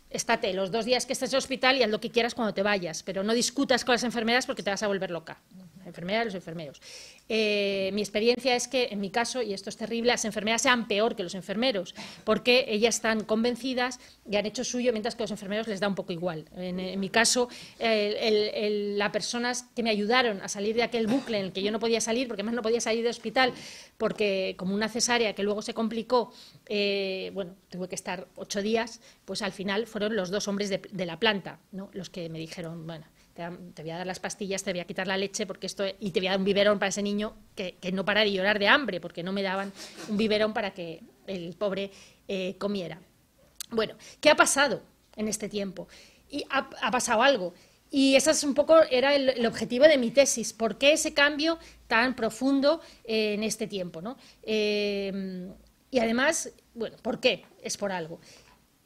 estate los dos días que estés en el hospital y haz lo que quieras cuando te vayas, pero no discutas con las enfermeras porque te vas a volver loca enfermeras y los enfermeros. Eh, mi experiencia es que, en mi caso, y esto es terrible, las enfermeras sean peor que los enfermeros, porque ellas están convencidas y han hecho suyo, mientras que a los enfermeros les da un poco igual. En, mi caso, las personas que me ayudaron a salir de aquel bucle en el que yo no podía salir, porque más no podía salir de hospital, porque como una cesárea que luego se complicó, eh, bueno, tuve que estar ocho días, pues al final fueron los dos hombres de, de la planta, ¿no? los que me dijeron, bueno, te, voy a dar las pastillas, te voy a quitar la leche porque esto, y te voy a dar un biberón para ese niño que, no para de llorar de hambre porque no me daban un biberón para que el pobre eh, comiera. Bueno, ¿qué ha pasado en este tiempo? Y ha, pasado algo. Y ese es un poco era el, objetivo de mi tesis. ¿Por qué ese cambio tan profundo eh, en este tiempo? Em, y además, bueno, ¿por qué? Es por algo.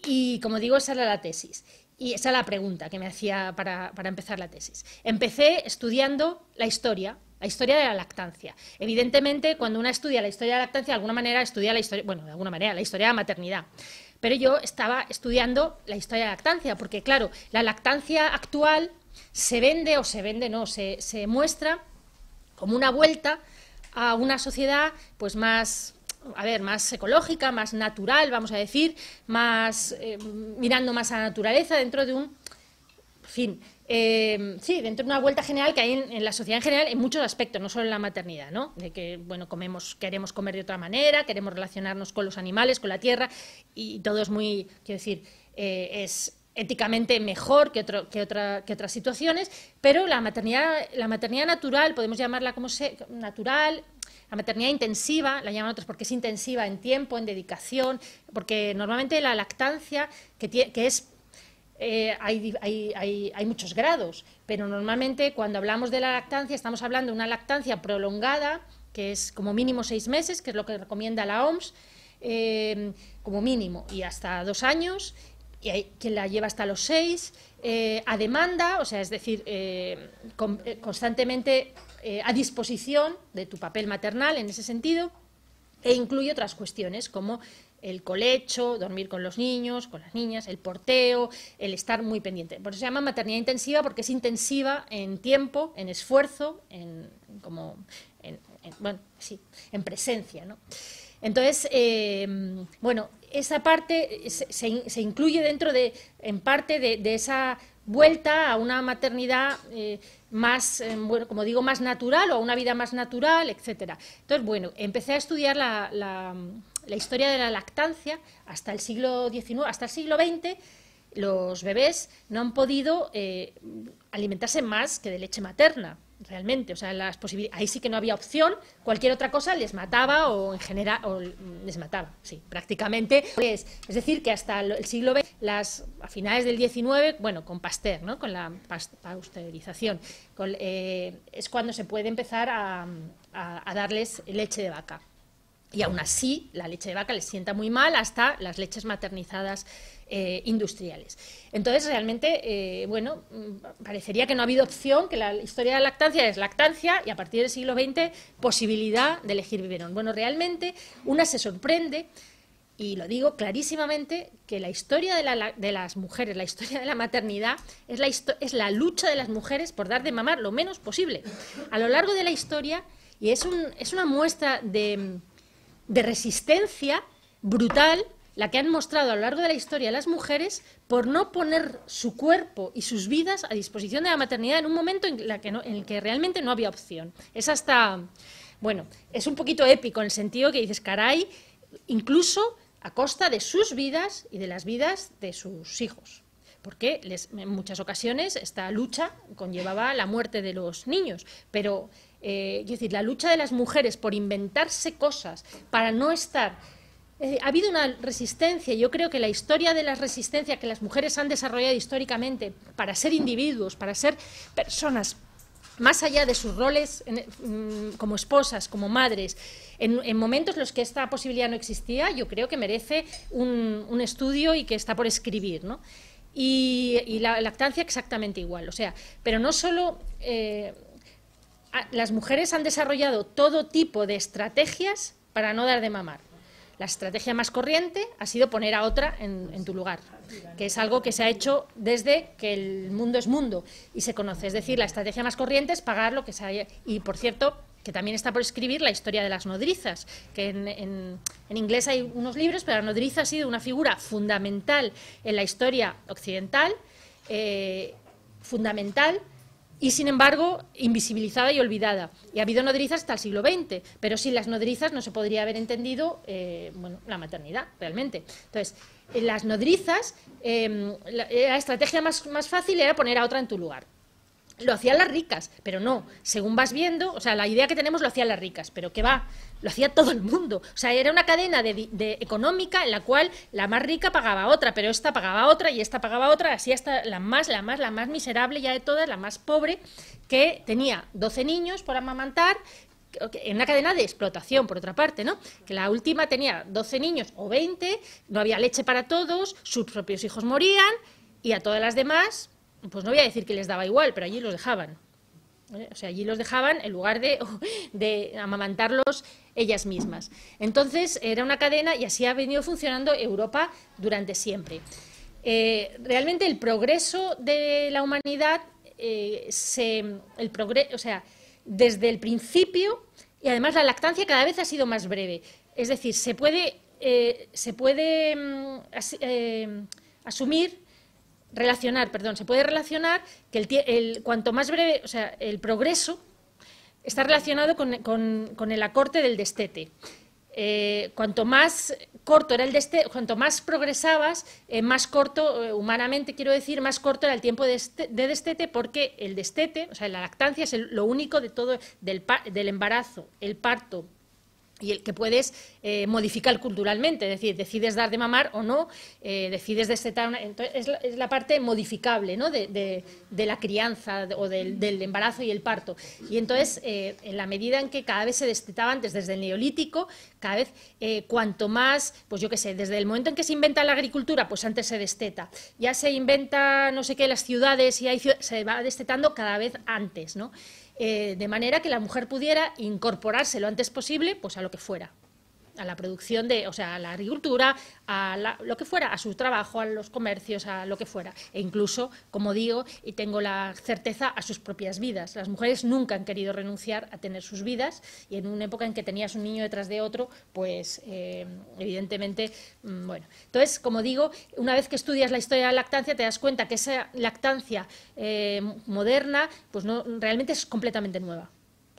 Y como digo, esa era la tesis. Y esa es la pregunta que me hacía para, empezar la tesis. Empecé estudiando la historia, la historia de la lactancia. Evidentemente, cuando uno estudia la historia de la lactancia, de alguna manera estudia la historia, bueno, de alguna manera, la historia de la maternidad. Pero yo estaba estudiando la historia de la lactancia, porque claro, la lactancia actual se vende o se vende, no, se, se muestra como una vuelta a una sociedad pues más a ver, más ecológica, más natural, vamos a decir, más eh, mirando más a la naturaleza dentro de un, fin, eh, sí, dentro de una vuelta general que hay en, la sociedad en general en muchos aspectos, no solo en la maternidad, ¿no? De que, bueno, comemos, queremos comer de otra manera, queremos relacionarnos con los animales, con la tierra, y todo es muy, quiero decir, eh, es éticamente mejor que, que, otra, que otras situaciones, pero la maternidad, la maternidad natural, podemos llamarla como se, natural, la maternidad intensiva, la llaman otros porque es intensiva en tiempo, en dedicación, porque normalmente la lactancia, que, es eh, hay, muchos grados, pero normalmente cuando hablamos de la lactancia estamos hablando de una lactancia prolongada, que es como mínimo seis meses, que es lo que recomienda la OMS, em, como mínimo, y hasta dos años, y hay quien la lleva hasta los seis, eh, a demanda, o sea, es decir, eh, constantemente eh, a disposición de tu papel maternal en ese sentido e incluye otras cuestiones como el colecho, dormir con los niños, con las niñas, el porteo, el estar muy pendiente. Por eso se llama maternidad intensiva porque es intensiva en tiempo, en esfuerzo, en, como, en, bueno, sí, en presencia. ¿no? Entonces, eh, bueno, esa parte se, incluye dentro de, en parte de, esa vuelta a una maternidad eh, más, eh, bueno, como digo, más natural o a una vida más natural, etcétera. Entonces, bueno, empecé a estudiar la, historia de la lactancia hasta el siglo XIX, hasta el siglo XX, los bebés no han podido eh, alimentarse más que de leche materna realmente, o sea, las ahí sí que no había opción, cualquier otra cosa les mataba o en general les mataba, sí, prácticamente. Es, es decir, que hasta el siglo XX, las, a finales del XIX, bueno, con Pasteur, ¿no? con la pasteurización, eh, es cuando se puede empezar a, a darles leche de vaca. Y aún así, la leche de vaca les sienta muy mal hasta las leches maternizadas eh, industriales. Entonces, realmente, eh, bueno, mm, parecería que no ha habido opción, que la historia de la lactancia es lactancia y a partir del siglo XX posibilidad de elegir biberón. Bueno, realmente una se sorprende y lo digo clarísimamente, que la historia de, las mujeres, la historia de la maternidad, es la, es la lucha de las mujeres por dar de mamar lo menos posible. A lo largo de la historia, y es, es una muestra de resistencia brutal la que han mostrado a lo largo de la historia las mujeres por no poner su cuerpo y sus vidas a disposición de la maternidad en un momento en, el que realmente no había opción. Es hasta, bueno, es un poquito épico en el sentido que dices, caray, incluso a costa de sus vidas y de las vidas de sus hijos. Porque en muchas ocasiones esta lucha conllevaba la muerte de los niños, pero es eh, decir, la lucha de las mujeres por inventarse cosas, para no estar ha habido una resistencia, yo creo que la historia de la resistencia que las mujeres han desarrollado históricamente para ser individuos, para ser personas, más allá de sus roles mm, como esposas, como madres, en, momentos en los que esta posibilidad no existía, yo creo que merece un, estudio y que está por escribir, ¿no? Y, la lactancia exactamente igual, o sea, pero no solo... Eh, las mujeres han desarrollado todo tipo de estrategias para no dar de mamar la estrategia más corriente ha sido poner a otra en, tu lugar, que es algo que se ha hecho desde que el mundo es mundo y se conoce. Es decir, la estrategia más corriente es pagar lo que se haya... Y, por cierto, que también está por escribir la historia de las nodrizas, que en, inglés hay unos libros, pero la nodriza ha sido una figura fundamental en la historia occidental, eh, fundamental, y sin embargo invisibilizada y olvidada. Y ha habido nodrizas hasta el siglo XX, pero sin las nodrizas no se podría haber entendido eh, bueno, la maternidad realmente. Entonces, en eh, las nodrizas, eh, la, la, estrategia más, más fácil era poner a otra en tu lugar lo hacían las ricas, pero no, según vas viendo, o sea, la idea que tenemos lo hacían las ricas, pero que va, lo hacía todo el mundo. O sea, era una cadena económica en la cual la más rica pagaba a otra, pero esta pagaba a otra y esta pagaba a otra, así hasta la más, la más, la más miserable ya de todas, la más pobre, que tenía 12 niños por amamantar, en una cadena de explotación, por otra parte, ¿no? Que la última tenía 12 niños o 20, no había leche para todos, sus propios hijos morían y a todas las demás pues no voy a decir que les daba igual, pero allí los dejaban. O sea, allí los dejaban en lugar de, amamantarlos ellas mismas. Entonces, era una cadena y así ha venido funcionando Europa durante siempre. Eh, realmente el progreso de la humanidad, eh, el o sea, desde el principio, y además la lactancia cada vez ha sido más breve. Es decir, se puede, eh, se puede mm, asumir relacionar, perdón, se puede relacionar que el, cuanto más breve, o sea, el progreso está relacionado con, con, el acorte del destete. Eh, cuanto más corto era el destete, cuanto más progresabas, eh, más corto, eh, humanamente quiero decir, más corto era el tiempo de, destete, porque el destete, o sea, la lactancia es lo único de todo, del, del embarazo, el parto, y el que puedes eh, modificar culturalmente, es decir, decides dar de mamar o no, eh, decides destetar, entonces es la, parte modificable ¿no? de, la crianza o del, embarazo y el parto. Y entonces, eh, en la medida en que cada vez se destetaba antes, desde el neolítico, cada vez cuanto más, pues yo qué sé, desde el momento en que se inventa la agricultura, pues antes se desteta. Ya se inventa no sé qué, las ciudades y ahí se va destetando cada vez antes, ¿no? Eh, de manera que la mujer pudiera incorporarse lo antes posible pues, a lo que fuera a la producción de, o sea, a la agricultura, a lo que fuera, a su trabajo, a los comercios, a lo que fuera. E incluso, como digo, y tengo la certeza, a sus propias vidas. Las mujeres nunca han querido renunciar a tener sus vidas y en una época en que tenías un niño detrás de otro, pues eh, evidentemente, mm, bueno. Entonces, como digo, una vez que estudias la historia de la lactancia te das cuenta que esa lactancia eh, moderna, pues no, realmente es completamente nueva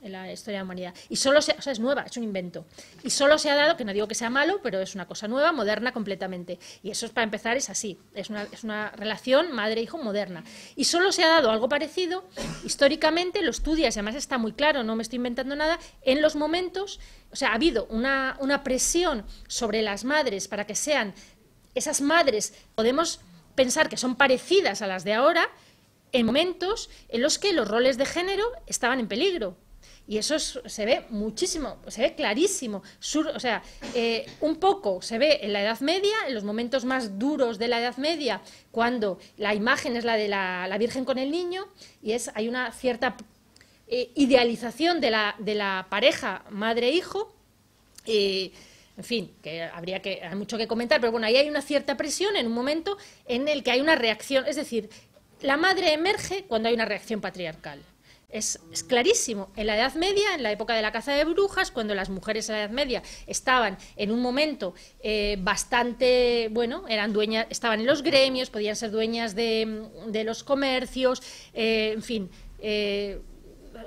en la historia de la humanidad. Y solo es nueva, es un invento. Y solo se ha dado, que no digo que sea malo, pero es una cosa nueva, moderna completamente. Y eso, es para empezar, es así. Es una, es una relación madre-hijo moderna. Y solo se ha dado algo parecido, históricamente, lo estudias, además está muy claro, no me estoy inventando nada, en los momentos, o sea, ha habido una, una presión sobre las madres para que sean esas madres, podemos pensar que son parecidas a las de ahora, en momentos en los que los roles de género estaban en peligro y eso se ve muchísimo, se ve clarísimo. o sea, eh, un poco se ve en la Edad Media, en los momentos más duros de la Edad Media, cuando la imagen es la de la, Virgen con el niño, y es, hay una cierta eh, idealización de la, pareja madre-hijo. en fin, que habría que, hay mucho que comentar, pero bueno, ahí hay una cierta presión en un momento en el que hay una reacción, es decir, la madre emerge cuando hay una reacción patriarcal. Es, clarísimo. En la Edad Media, en la época de la caza de brujas, cuando las mujeres en la Edad Media estaban en un momento eh, bastante, bueno, eran dueñas, estaban en los gremios, podían ser dueñas de, los comercios, eh, en fin, eh,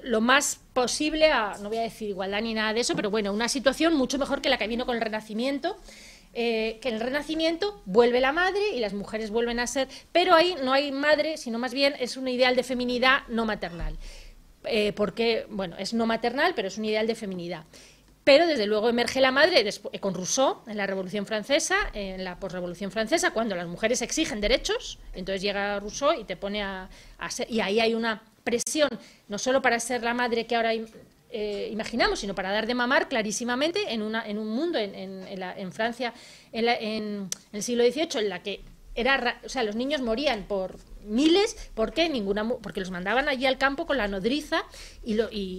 lo más posible, no voy a decir igualdad ni nada de eso, pero bueno, una situación mucho mejor que la que vino con el Renacimiento. que en el Renacimiento vuelve la madre y las mujeres vuelven a ser, pero ahí no hay madre, sino más bien es un ideal de feminidad no maternal. Eh, porque, bueno, es no maternal, pero es un ideal de feminidad. Pero desde luego emerge la madre eh, con Rousseau en la Revolución Francesa, en la posrevolución francesa, cuando las mujeres exigen derechos, entonces llega Rousseau y te pone a, ser, y ahí hay una presión, no solo para ser la madre que ahora eh, imaginamos, sino para dar de mamar clarísimamente en, una, en un mundo, en, Francia, en, el siglo XVIII, en la que era, o sea, los niños morían por miles, porque ninguna, porque los mandaban allí al campo con la nodriza y,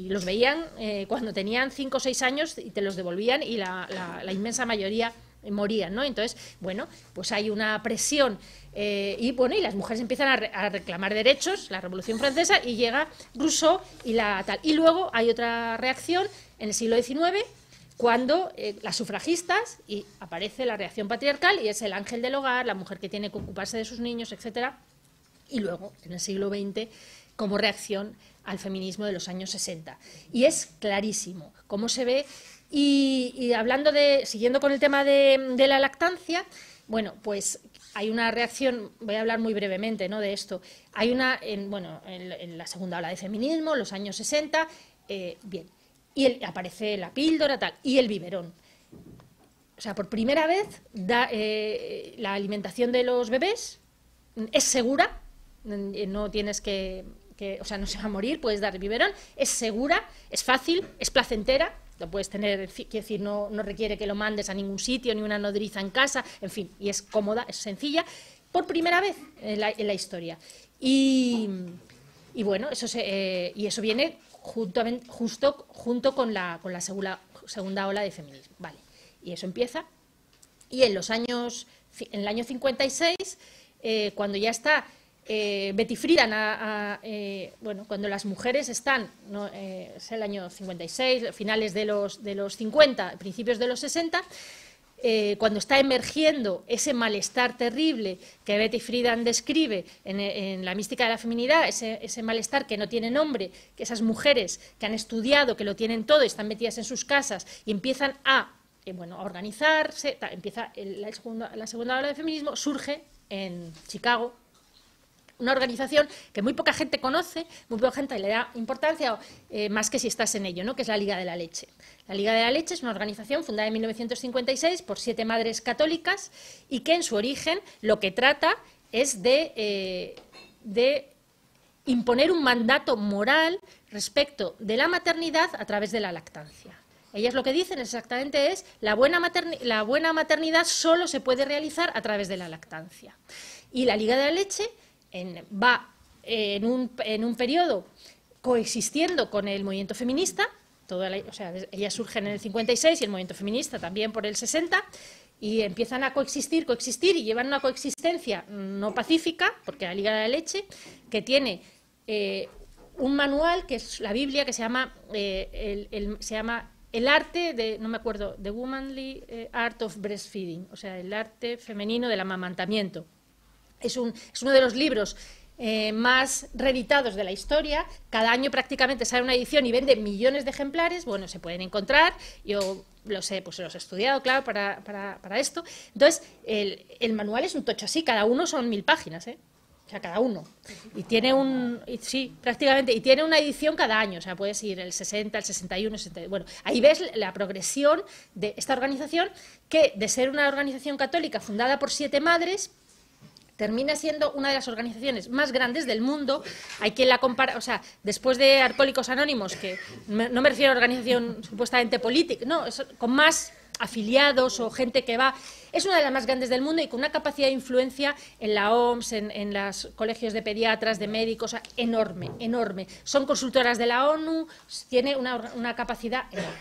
los veían eh, cuando tenían cinco o seis años y te los devolvían y la, inmensa mayoría eh, morían, ¿no? Entonces, bueno, pues hay una presión eh, y bueno, y las mujeres empiezan a, a, reclamar derechos, la Revolución Francesa y llega Rousseau y la tal. Y luego hay otra reacción en el siglo XIX cuando eh, las sufragistas, y aparece la reacción patriarcal, y es el ángel del hogar, la mujer que tiene que ocuparse de sus niños, etcétera, y luego, en el siglo XX, como reacción al feminismo de los años 60. Y es clarísimo cómo se ve. Y, hablando de, siguiendo con el tema de, la lactancia, bueno, pues hay una reacción, voy a hablar muy brevemente ¿no? de esto, hay una, en, bueno, en, la segunda ola de feminismo, los años 60, eh, bien, y aparece la píldora, tal, y el biberón. O sea, por primera vez da, eh, la alimentación de los bebés mm, es segura, mm, eh, no tienes que, que, o sea, no se va a morir, puedes dar el biberón, es segura, es fácil, es placentera, lo puedes tener, quiero decir, no, no requiere que lo mandes a ningún sitio, ni una nodriza en casa, en fin, y es cómoda, es sencilla, por primera vez en la, historia. Y, bueno, eso se, eh, y eso viene junto, justo, junto con la, segunda ola de feminismo. Vale, y eso empieza. Y en los años, en el año 56, eh, cuando ya está eh, Betty Friedan, eh, cuando las mujeres están, es el año 56, finales de los, de los 50, principios de los 60, eh, cuando está emergiendo ese malestar terrible que Betty Friedan describe en, La mística de la feminidad, ese, ese, malestar que no tiene nombre, que esas mujeres que han estudiado, que lo tienen todo, están metidas en sus casas y empiezan a, eh, bueno, a organizarse, empieza la, segunda, la segunda ola de feminismo, surge en Chicago una organización que muy poca gente conoce, muy poca gente le da importancia, eh, más que si estás en ello, ¿no? que es la Liga de la Leche. La Liga de la Leche es una organización fundada en 1956 por siete madres católicas y que en su origen lo que trata es de, eh, de imponer un mandato moral respecto de la maternidad a través de la lactancia. Ellas lo que dicen exactamente es la buena, la buena maternidad solo se puede realizar a través de la lactancia. Y la Liga de la Leche va en un, periodo coexistiendo con el movimiento feminista, o sea, ellas surgen en el 56 y el movimiento feminista también por el 60, y empiezan a coexistir, coexistir, y llevan una coexistencia no pacífica, porque la Liga de la Leche, que tiene eh, un manual, que es la Biblia, que se llama, eh, el, se llama el arte de, no me acuerdo, The Womanly eh, Art of Breastfeeding, o sea, el arte femenino del amamantamiento, es, uno de los libros eh, más reeditados de la historia. Cada año prácticamente sale una edición y vende millones de ejemplares. Bueno, se pueden encontrar. Yo lo he, pues, los he estudiado, claro, para, esto. Entonces, el, manual es un tocho así. Cada uno son mil páginas, ¿eh? O sea, cada uno. Y tiene un. sí, prácticamente. Y tiene una edición cada año. O sea, puedes ir el 60, el 61, el Bueno, ahí ves la progresión de esta organización que, de ser una organización católica fundada por siete madres, termina siendo una de las organizaciones más grandes del mundo. Hay quien la compara, o sea, después de Arcólicos Anónimos, que no me refiero a organización supuestamente política, no, con más afiliados o gente que va es una de las más grandes del mundo y con una capacidad de influencia en la OMS, en, los colegios de pediatras, de médicos, enorme, enorme. Son consultoras de la ONU, tiene una, capacidad enorme.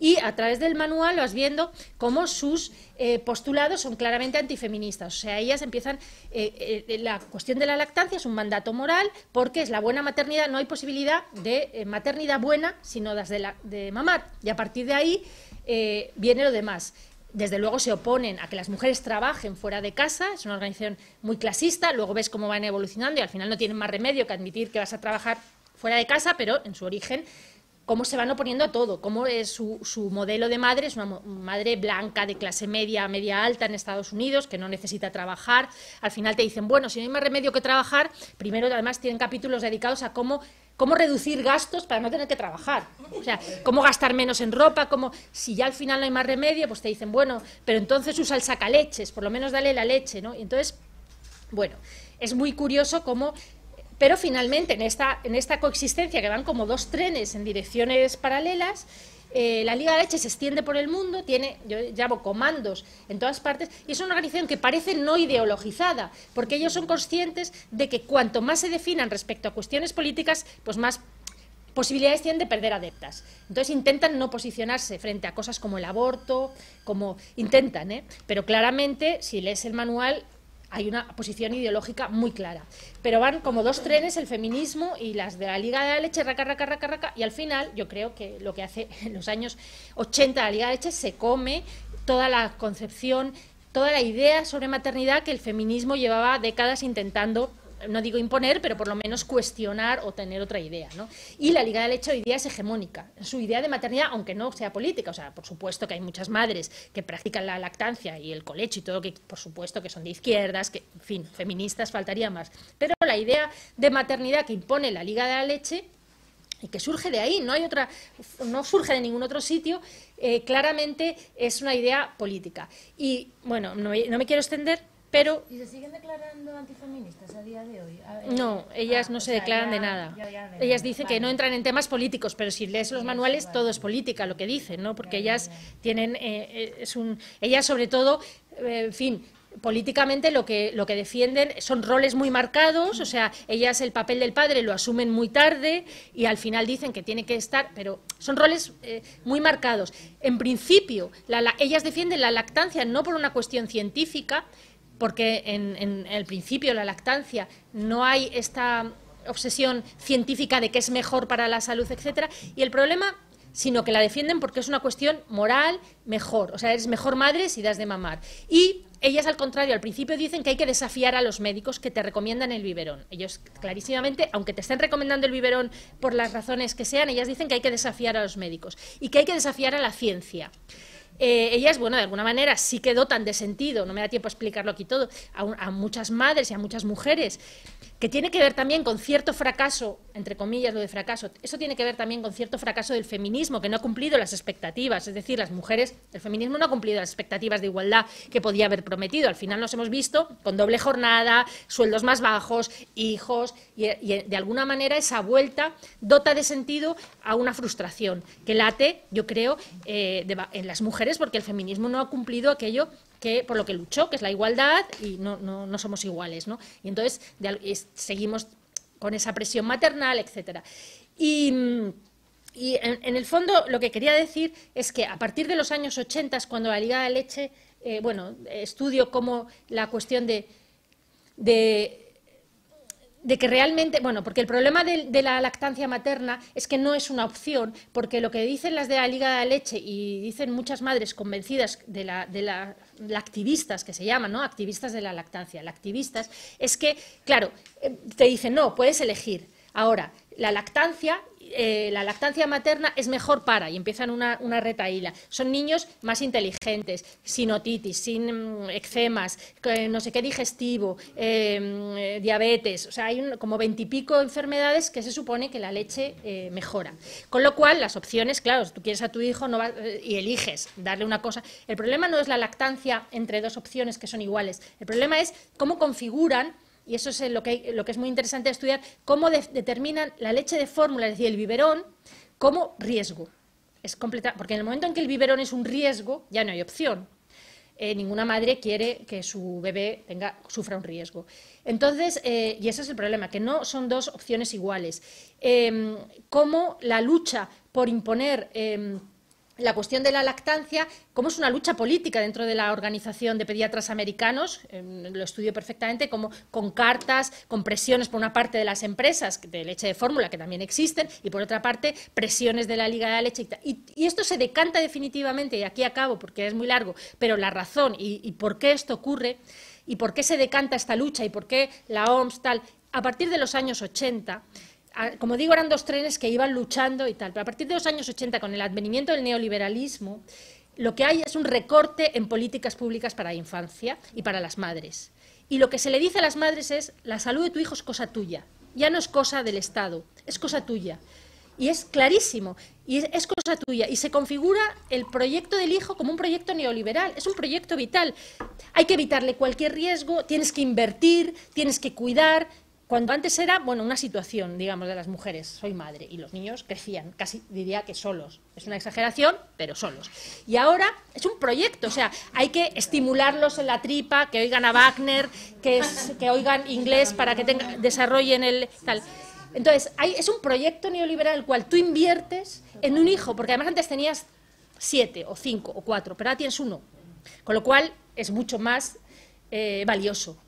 Y a través del manual vas viendo cómo sus eh, postulados son claramente antifeministas. O sea, ellas empiezan, eh, eh, la cuestión de la lactancia es un mandato moral porque es la buena maternidad, no hay posibilidad de maternidad buena si no das la, de mamar. Y a partir de ahí viene lo demás desde luego se oponen a que las mujeres trabajen fuera de casa, es una organización muy clasista, luego ves cómo van evolucionando y al final no tienen más remedio que admitir que vas a trabajar fuera de casa, pero en su origen cómo se van oponiendo a todo, cómo es su, modelo de madre es una madre blanca de clase media, media alta en Estados Unidos, que no necesita trabajar. Al final te dicen, bueno, si no hay más remedio que trabajar, primero además tienen capítulos dedicados a cómo, cómo reducir gastos para no tener que trabajar. O sea, cómo gastar menos en ropa, cómo, si ya al final no hay más remedio, pues te dicen, bueno, pero entonces usa el sacaleches, por lo menos dale la leche, ¿no? Y entonces, bueno, es muy curioso cómo pero finalmente, en esta, coexistencia que van como dos trenes en direcciones paralelas, eh, la Liga de Leche se extiende por el mundo, tiene, yo llamo comandos en todas partes, y es una organización que parece no ideologizada, porque ellos son conscientes de que cuanto más se definan respecto a cuestiones políticas, pues más posibilidades tienen de perder adeptas. Entonces intentan no posicionarse frente a cosas como el aborto, como intentan, ¿eh? pero claramente si lees el manual hay una posición ideológica muy clara. Pero van como dos trenes, el feminismo y las de la Liga de la Leche, raca, raca, raca, raca, y al final yo creo que lo que hace en los años 80 la Liga de la Leche se come toda la concepción, toda la idea sobre maternidad que el feminismo llevaba décadas intentando no digo imponer, pero por lo menos cuestionar o tener otra idea. ¿no? Y la Liga de la Leche hoy día es hegemónica. Su idea de maternidad, aunque no sea política, o sea, por supuesto que hay muchas madres que practican la lactancia y el colecho y todo, que por supuesto que son de izquierdas, que, en fin, feministas, faltaría más. Pero la idea de maternidad que impone la Liga de la Leche y que surge de ahí, no hay otra, no surge de ningún otro sitio, eh, claramente es una idea política. Y bueno, no, no me quiero extender, ¿Y se siguen declarando antifeministas a día de hoy? no, ellas ah, no se declaran de nada. ellas dicen que no entran en temas políticos, pero si lees los manuales todo es política lo que dicen, ¿no? Porque ellas tienen, eh, eh, es un, ellas sobre todo, eh, en fin, políticamente lo que, lo que defienden son roles muy marcados, o sea, ellas el papel del padre lo asumen muy tarde y al final dicen que tiene que estar, pero son roles muy marcados. En principio, ellas defienden la lactancia no por una cuestión científica, porque en, el principio, la lactancia, no hay esta obsesión científica de que es mejor para la salud, etcétera, y el problema sino que la defienden porque es una cuestión moral mejor, o sea, eres mejor madre si das de mamar. Y ellas, al contrario, al principio dicen que hay que desafiar a los médicos que te recomiendan el biberón. Ellos, clarísimamente, aunque te estén recomendando el biberón por las razones que sean, ellas dicen que hay que desafiar a los médicos y que hay que desafiar a la ciencia. Eh, ellas, bueno, de alguna manera sí que dotan de sentido, no me da tiempo a explicarlo aquí todo, a, muchas madres y a muchas mujeres, que tiene que ver también con cierto fracaso, entre comillas lo de fracaso, eso tiene que ver también con cierto fracaso del feminismo, que no ha cumplido las expectativas, es decir, las mujeres, el feminismo no ha cumplido las expectativas de igualdad que podía haber prometido, al final nos hemos visto con doble jornada, sueldos más bajos, hijos, y, de alguna manera esa vuelta dota de sentido a una frustración que late, yo creo, eh, en las mujeres porque el feminismo no ha cumplido aquello que por lo que luchó, que es la igualdad y no, somos iguales, ¿no? Y entonces seguimos con esa presión maternal, etcétera. Y... Mm, en, el fondo lo que quería decir es que a partir de los años 80, cuando la Liga de Leche, eh, bueno, estudio cómo la cuestión de de que realmente, bueno, porque el problema de, la lactancia materna es que no es una opción, porque lo que dicen las de la Liga de la Leche y dicen muchas madres convencidas de la, de la, activistas que se llaman, ¿no? Activistas de la lactancia, activistas, es que, claro, eh, te dicen, no, puedes elegir. Ahora, la lactancia eh, la lactancia materna es mejor para, y empiezan una, una retaíla. Son niños más inteligentes, sin otitis, sin mm, eczemas, eh, no sé qué digestivo, em, eh, diabetes, o sea, hay como veintipico enfermedades que se supone que la leche mejora. Con lo cual, las opciones, claro, tú quieres a tu hijo y eliges darle una cosa, el problema no es la lactancia entre dos opciones que son iguales, el problema es cómo configuran y eso es lo que, lo que es muy interesante estudiar, cómo determinan la leche de fórmula, es decir, el biberón, como riesgo. Es completa, porque en el momento en que el biberón es un riesgo, ya no hay opción. Eh, ninguna madre quiere que su bebé tenga, sufra un riesgo. Entonces, eh, y ese es el problema, que no son dos opciones iguales. Em, cómo la lucha por imponer em, la cuestión de la lactancia, cómo es una lucha política dentro de la Organización de Pediatras Americanos, em, lo estudio perfectamente, como con cartas, con presiones por una parte de las empresas de leche de fórmula, que también existen, y por otra parte presiones de la Liga de la Leche. Y, esto se decanta definitivamente, y aquí acabo porque es muy largo, pero la razón y, y por qué esto ocurre, y por qué se decanta esta lucha, y por qué la OMS tal, a partir de los años 80 como digo, eran dos trenes que iban luchando y tal. Pero a partir de los años 80, con el advenimiento del neoliberalismo, lo que hay es un recorte en políticas públicas para la infancia y para las madres. Y lo que se le dice a las madres es, la salud de tu hijo es cosa tuya, ya no es cosa del Estado, es cosa tuya. Y es clarísimo, y es cosa tuya. Y se configura el proyecto del hijo como un proyecto neoliberal, es un proyecto vital. Hay que evitarle cualquier riesgo, tienes que invertir, tienes que cuidar, cuando antes era, bueno, una situación, digamos, de las mujeres, soy madre, y los niños crecían, casi diría que solos. Es una exageración, pero solos. Y ahora es un proyecto, o sea, hay que estimularlos en la tripa, que oigan a Wagner, que, que oigan inglés para que desarrollen el tal. Entonces, es un proyecto neoliberal el cual tú inviertes en un hijo, porque además antes tenías siete o cinco o cuatro, pero ahora tienes uno. Con lo cual es mucho más eh, valioso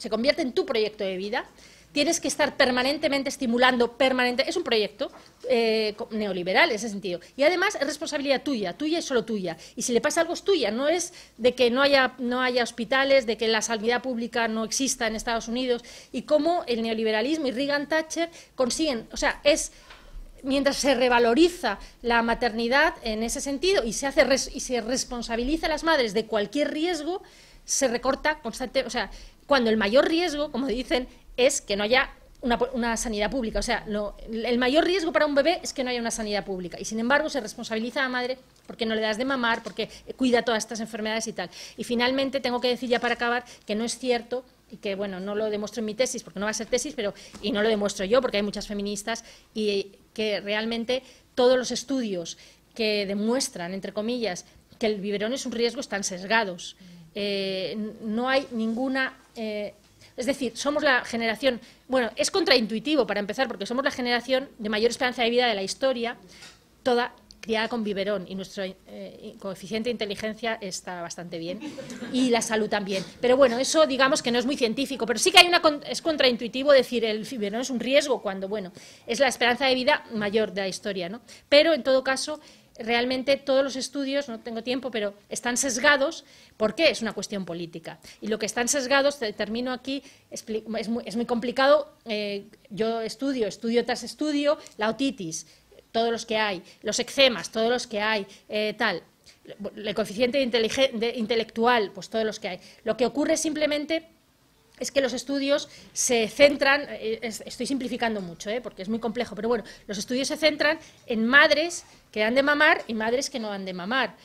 se convierte en tu proyecto de vida, tienes que estar permanentemente estimulando, permanente, es un proyecto eh, neoliberal en ese sentido. Y además es responsabilidad tuya, tuya y solo tuya. Y si le pasa algo es tuya, no es de que no haya, no haya hospitales, de que la sanidad pública no exista en Estados Unidos, y cómo el neoliberalismo y Reagan Thatcher consiguen, o sea, es mientras se revaloriza la maternidad en ese sentido y se, hace y se responsabiliza a las madres de cualquier riesgo, se recorta constantemente... o sea, cuando el mayor riesgo, como dicen, es que no haya una, sanidad pública. O sea, el mayor riesgo para un bebé es que no haya una sanidad pública. Y sin embargo, se responsabiliza a la madre porque no le das de mamar, porque eh, cuida todas estas enfermedades y tal. Y finalmente, tengo que decir ya para acabar que no es cierto y que bueno, no lo demuestro en mi tesis porque no va a ser tesis, pero y no lo demuestro yo porque hay muchas feministas y que realmente todos los estudios que demuestran, entre comillas, que el biberón es un riesgo están sesgados. Eh, no hay ninguna... Eh, es decir, somos la generación... Bueno, es contraintuitivo para empezar, porque somos la generación de mayor esperanza de vida de la historia, toda criada con biberón y nuestro eh, coeficiente de inteligencia está bastante bien y la salud también. Pero bueno, eso digamos que no es muy científico, pero sí que hay una es contraintuitivo decir el biberón es un riesgo cuando bueno, es la esperanza de vida mayor de la historia, ¿no? Pero en todo caso realmente todos los estudios, no tengo tiempo, pero están sesgados porque es una cuestión política. Y lo que están sesgados, termino aquí, es muy, complicado, eh, yo estudio, estudio tras estudio, la otitis, todos los que hay, los eczemas, todos los que hay, eh, tal, el coeficiente intelectual, pues todos los que hay. Lo que ocurre simplemente es que los estudios se centran, eh, estoy simplificando mucho, eh, porque es muy complejo, pero bueno, los estudios se centran en madres que han de mamar y madres que no han de mamar.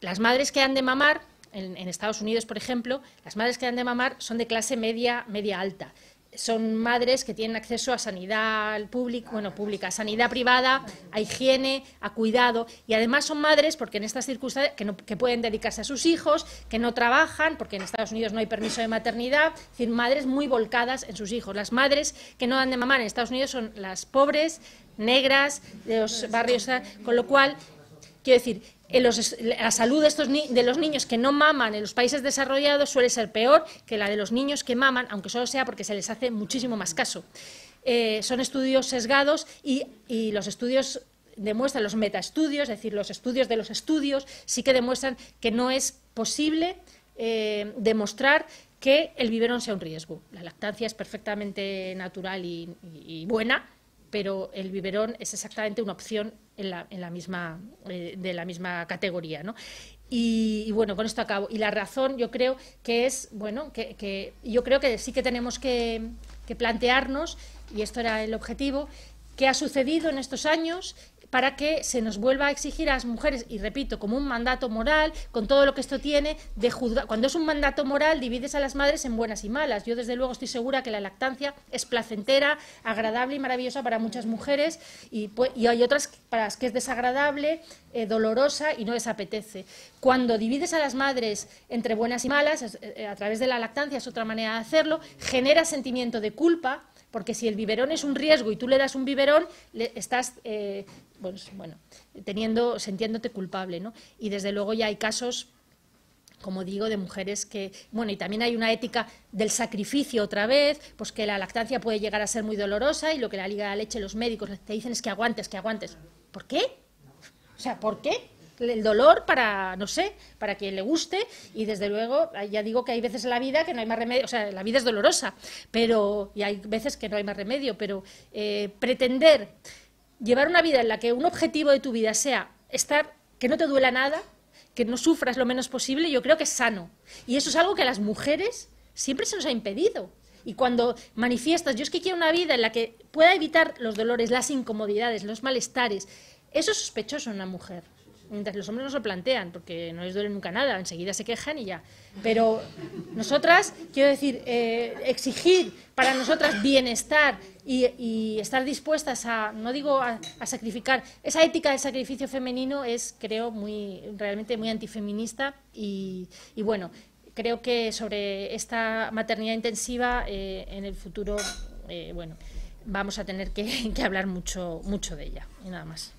Las madres que han de mamar, en, en Estados Unidos, por ejemplo, las madres que han de mamar son de clase media, media alta son madres que tienen acceso a sanidad pública, bueno, pública, sanidad privada, a higiene, a cuidado y además son madres porque en estas circunstancias que, pueden dedicarse a sus hijos, que no trabajan porque en Estados Unidos no hay permiso de maternidad, es decir, madres muy volcadas en sus hijos. Las madres que no dan de mamar en Estados Unidos son las pobres, negras, de los barrios, con lo cual Quiero decir, la salud de, los niños que no maman en los países desarrollados suele ser peor que la de los niños que maman, aunque solo sea porque se les hace muchísimo más caso. Eh, son estudios sesgados y, los estudios demuestran, los metaestudios, es decir, los estudios de los estudios, sí que demuestran que no es posible eh, demostrar que el biberón sea un riesgo. La lactancia es perfectamente natural y buena, pero el biberón es exactamente una opción en la, misma, eh, de la misma categoría. Y, bueno, con esto acabo. Y la razón yo creo que es, bueno, que, yo creo que sí que tenemos que, que plantearnos, y esto era el objetivo, qué ha sucedido en estos años para que se nos vuelva a exigir a las mujeres, y repito, como un mandato moral, con todo lo que esto tiene, de juzgar. Cuando es un mandato moral, divides a las madres en buenas y malas. Yo, desde luego, estoy segura que la lactancia es placentera, agradable y maravillosa para muchas mujeres, y, pues, hay otras para las que es desagradable, eh, dolorosa y no les apetece. Cuando divides a las madres entre buenas y malas, eh, a través de la lactancia es otra manera de hacerlo, genera sentimiento de culpa porque si el biberón es un riesgo y tú le das un biberón, le estás eh, bueno, teniendo, sintiéndote culpable. ¿no? Y desde luego ya hay casos como digo, de mujeres que, bueno, y también hay una ética del sacrificio otra vez, pues que la lactancia puede llegar a ser muy dolorosa y lo que la Liga de la Leche, los médicos te dicen es que aguantes, que aguantes. ¿Por qué? O sea, ¿por qué? el dolor para, no sé, para quien le guste y desde luego ya digo que hay veces en la vida que no hay más remedio, o sea, la vida es dolorosa, pero y hay veces que no hay más remedio, pero eh, pretender llevar una vida en la que un objetivo de tu vida sea estar que no te duela nada, que no sufras lo menos posible, yo creo que es sano. Y eso es algo que a las mujeres siempre se nos ha impedido. Y cuando manifiestas, yo es que quiero una vida en la que pueda evitar los dolores, las incomodidades, los malestares, eso es sospechoso en una mujer mientras los hombres no se plantean, porque no les duele nunca nada, enseguida se quejan y ya. Pero nosotras, quiero decir, eh, exigir para nosotras bienestar y, estar dispuestas a, no digo a, sacrificar, esa ética del sacrificio femenino es, creo, muy, realmente muy antifeminista y, bueno, creo que sobre esta maternidad intensiva eh, en el futuro, eh, bueno, vamos a tener que, que, hablar mucho, mucho de ella. Y nada más.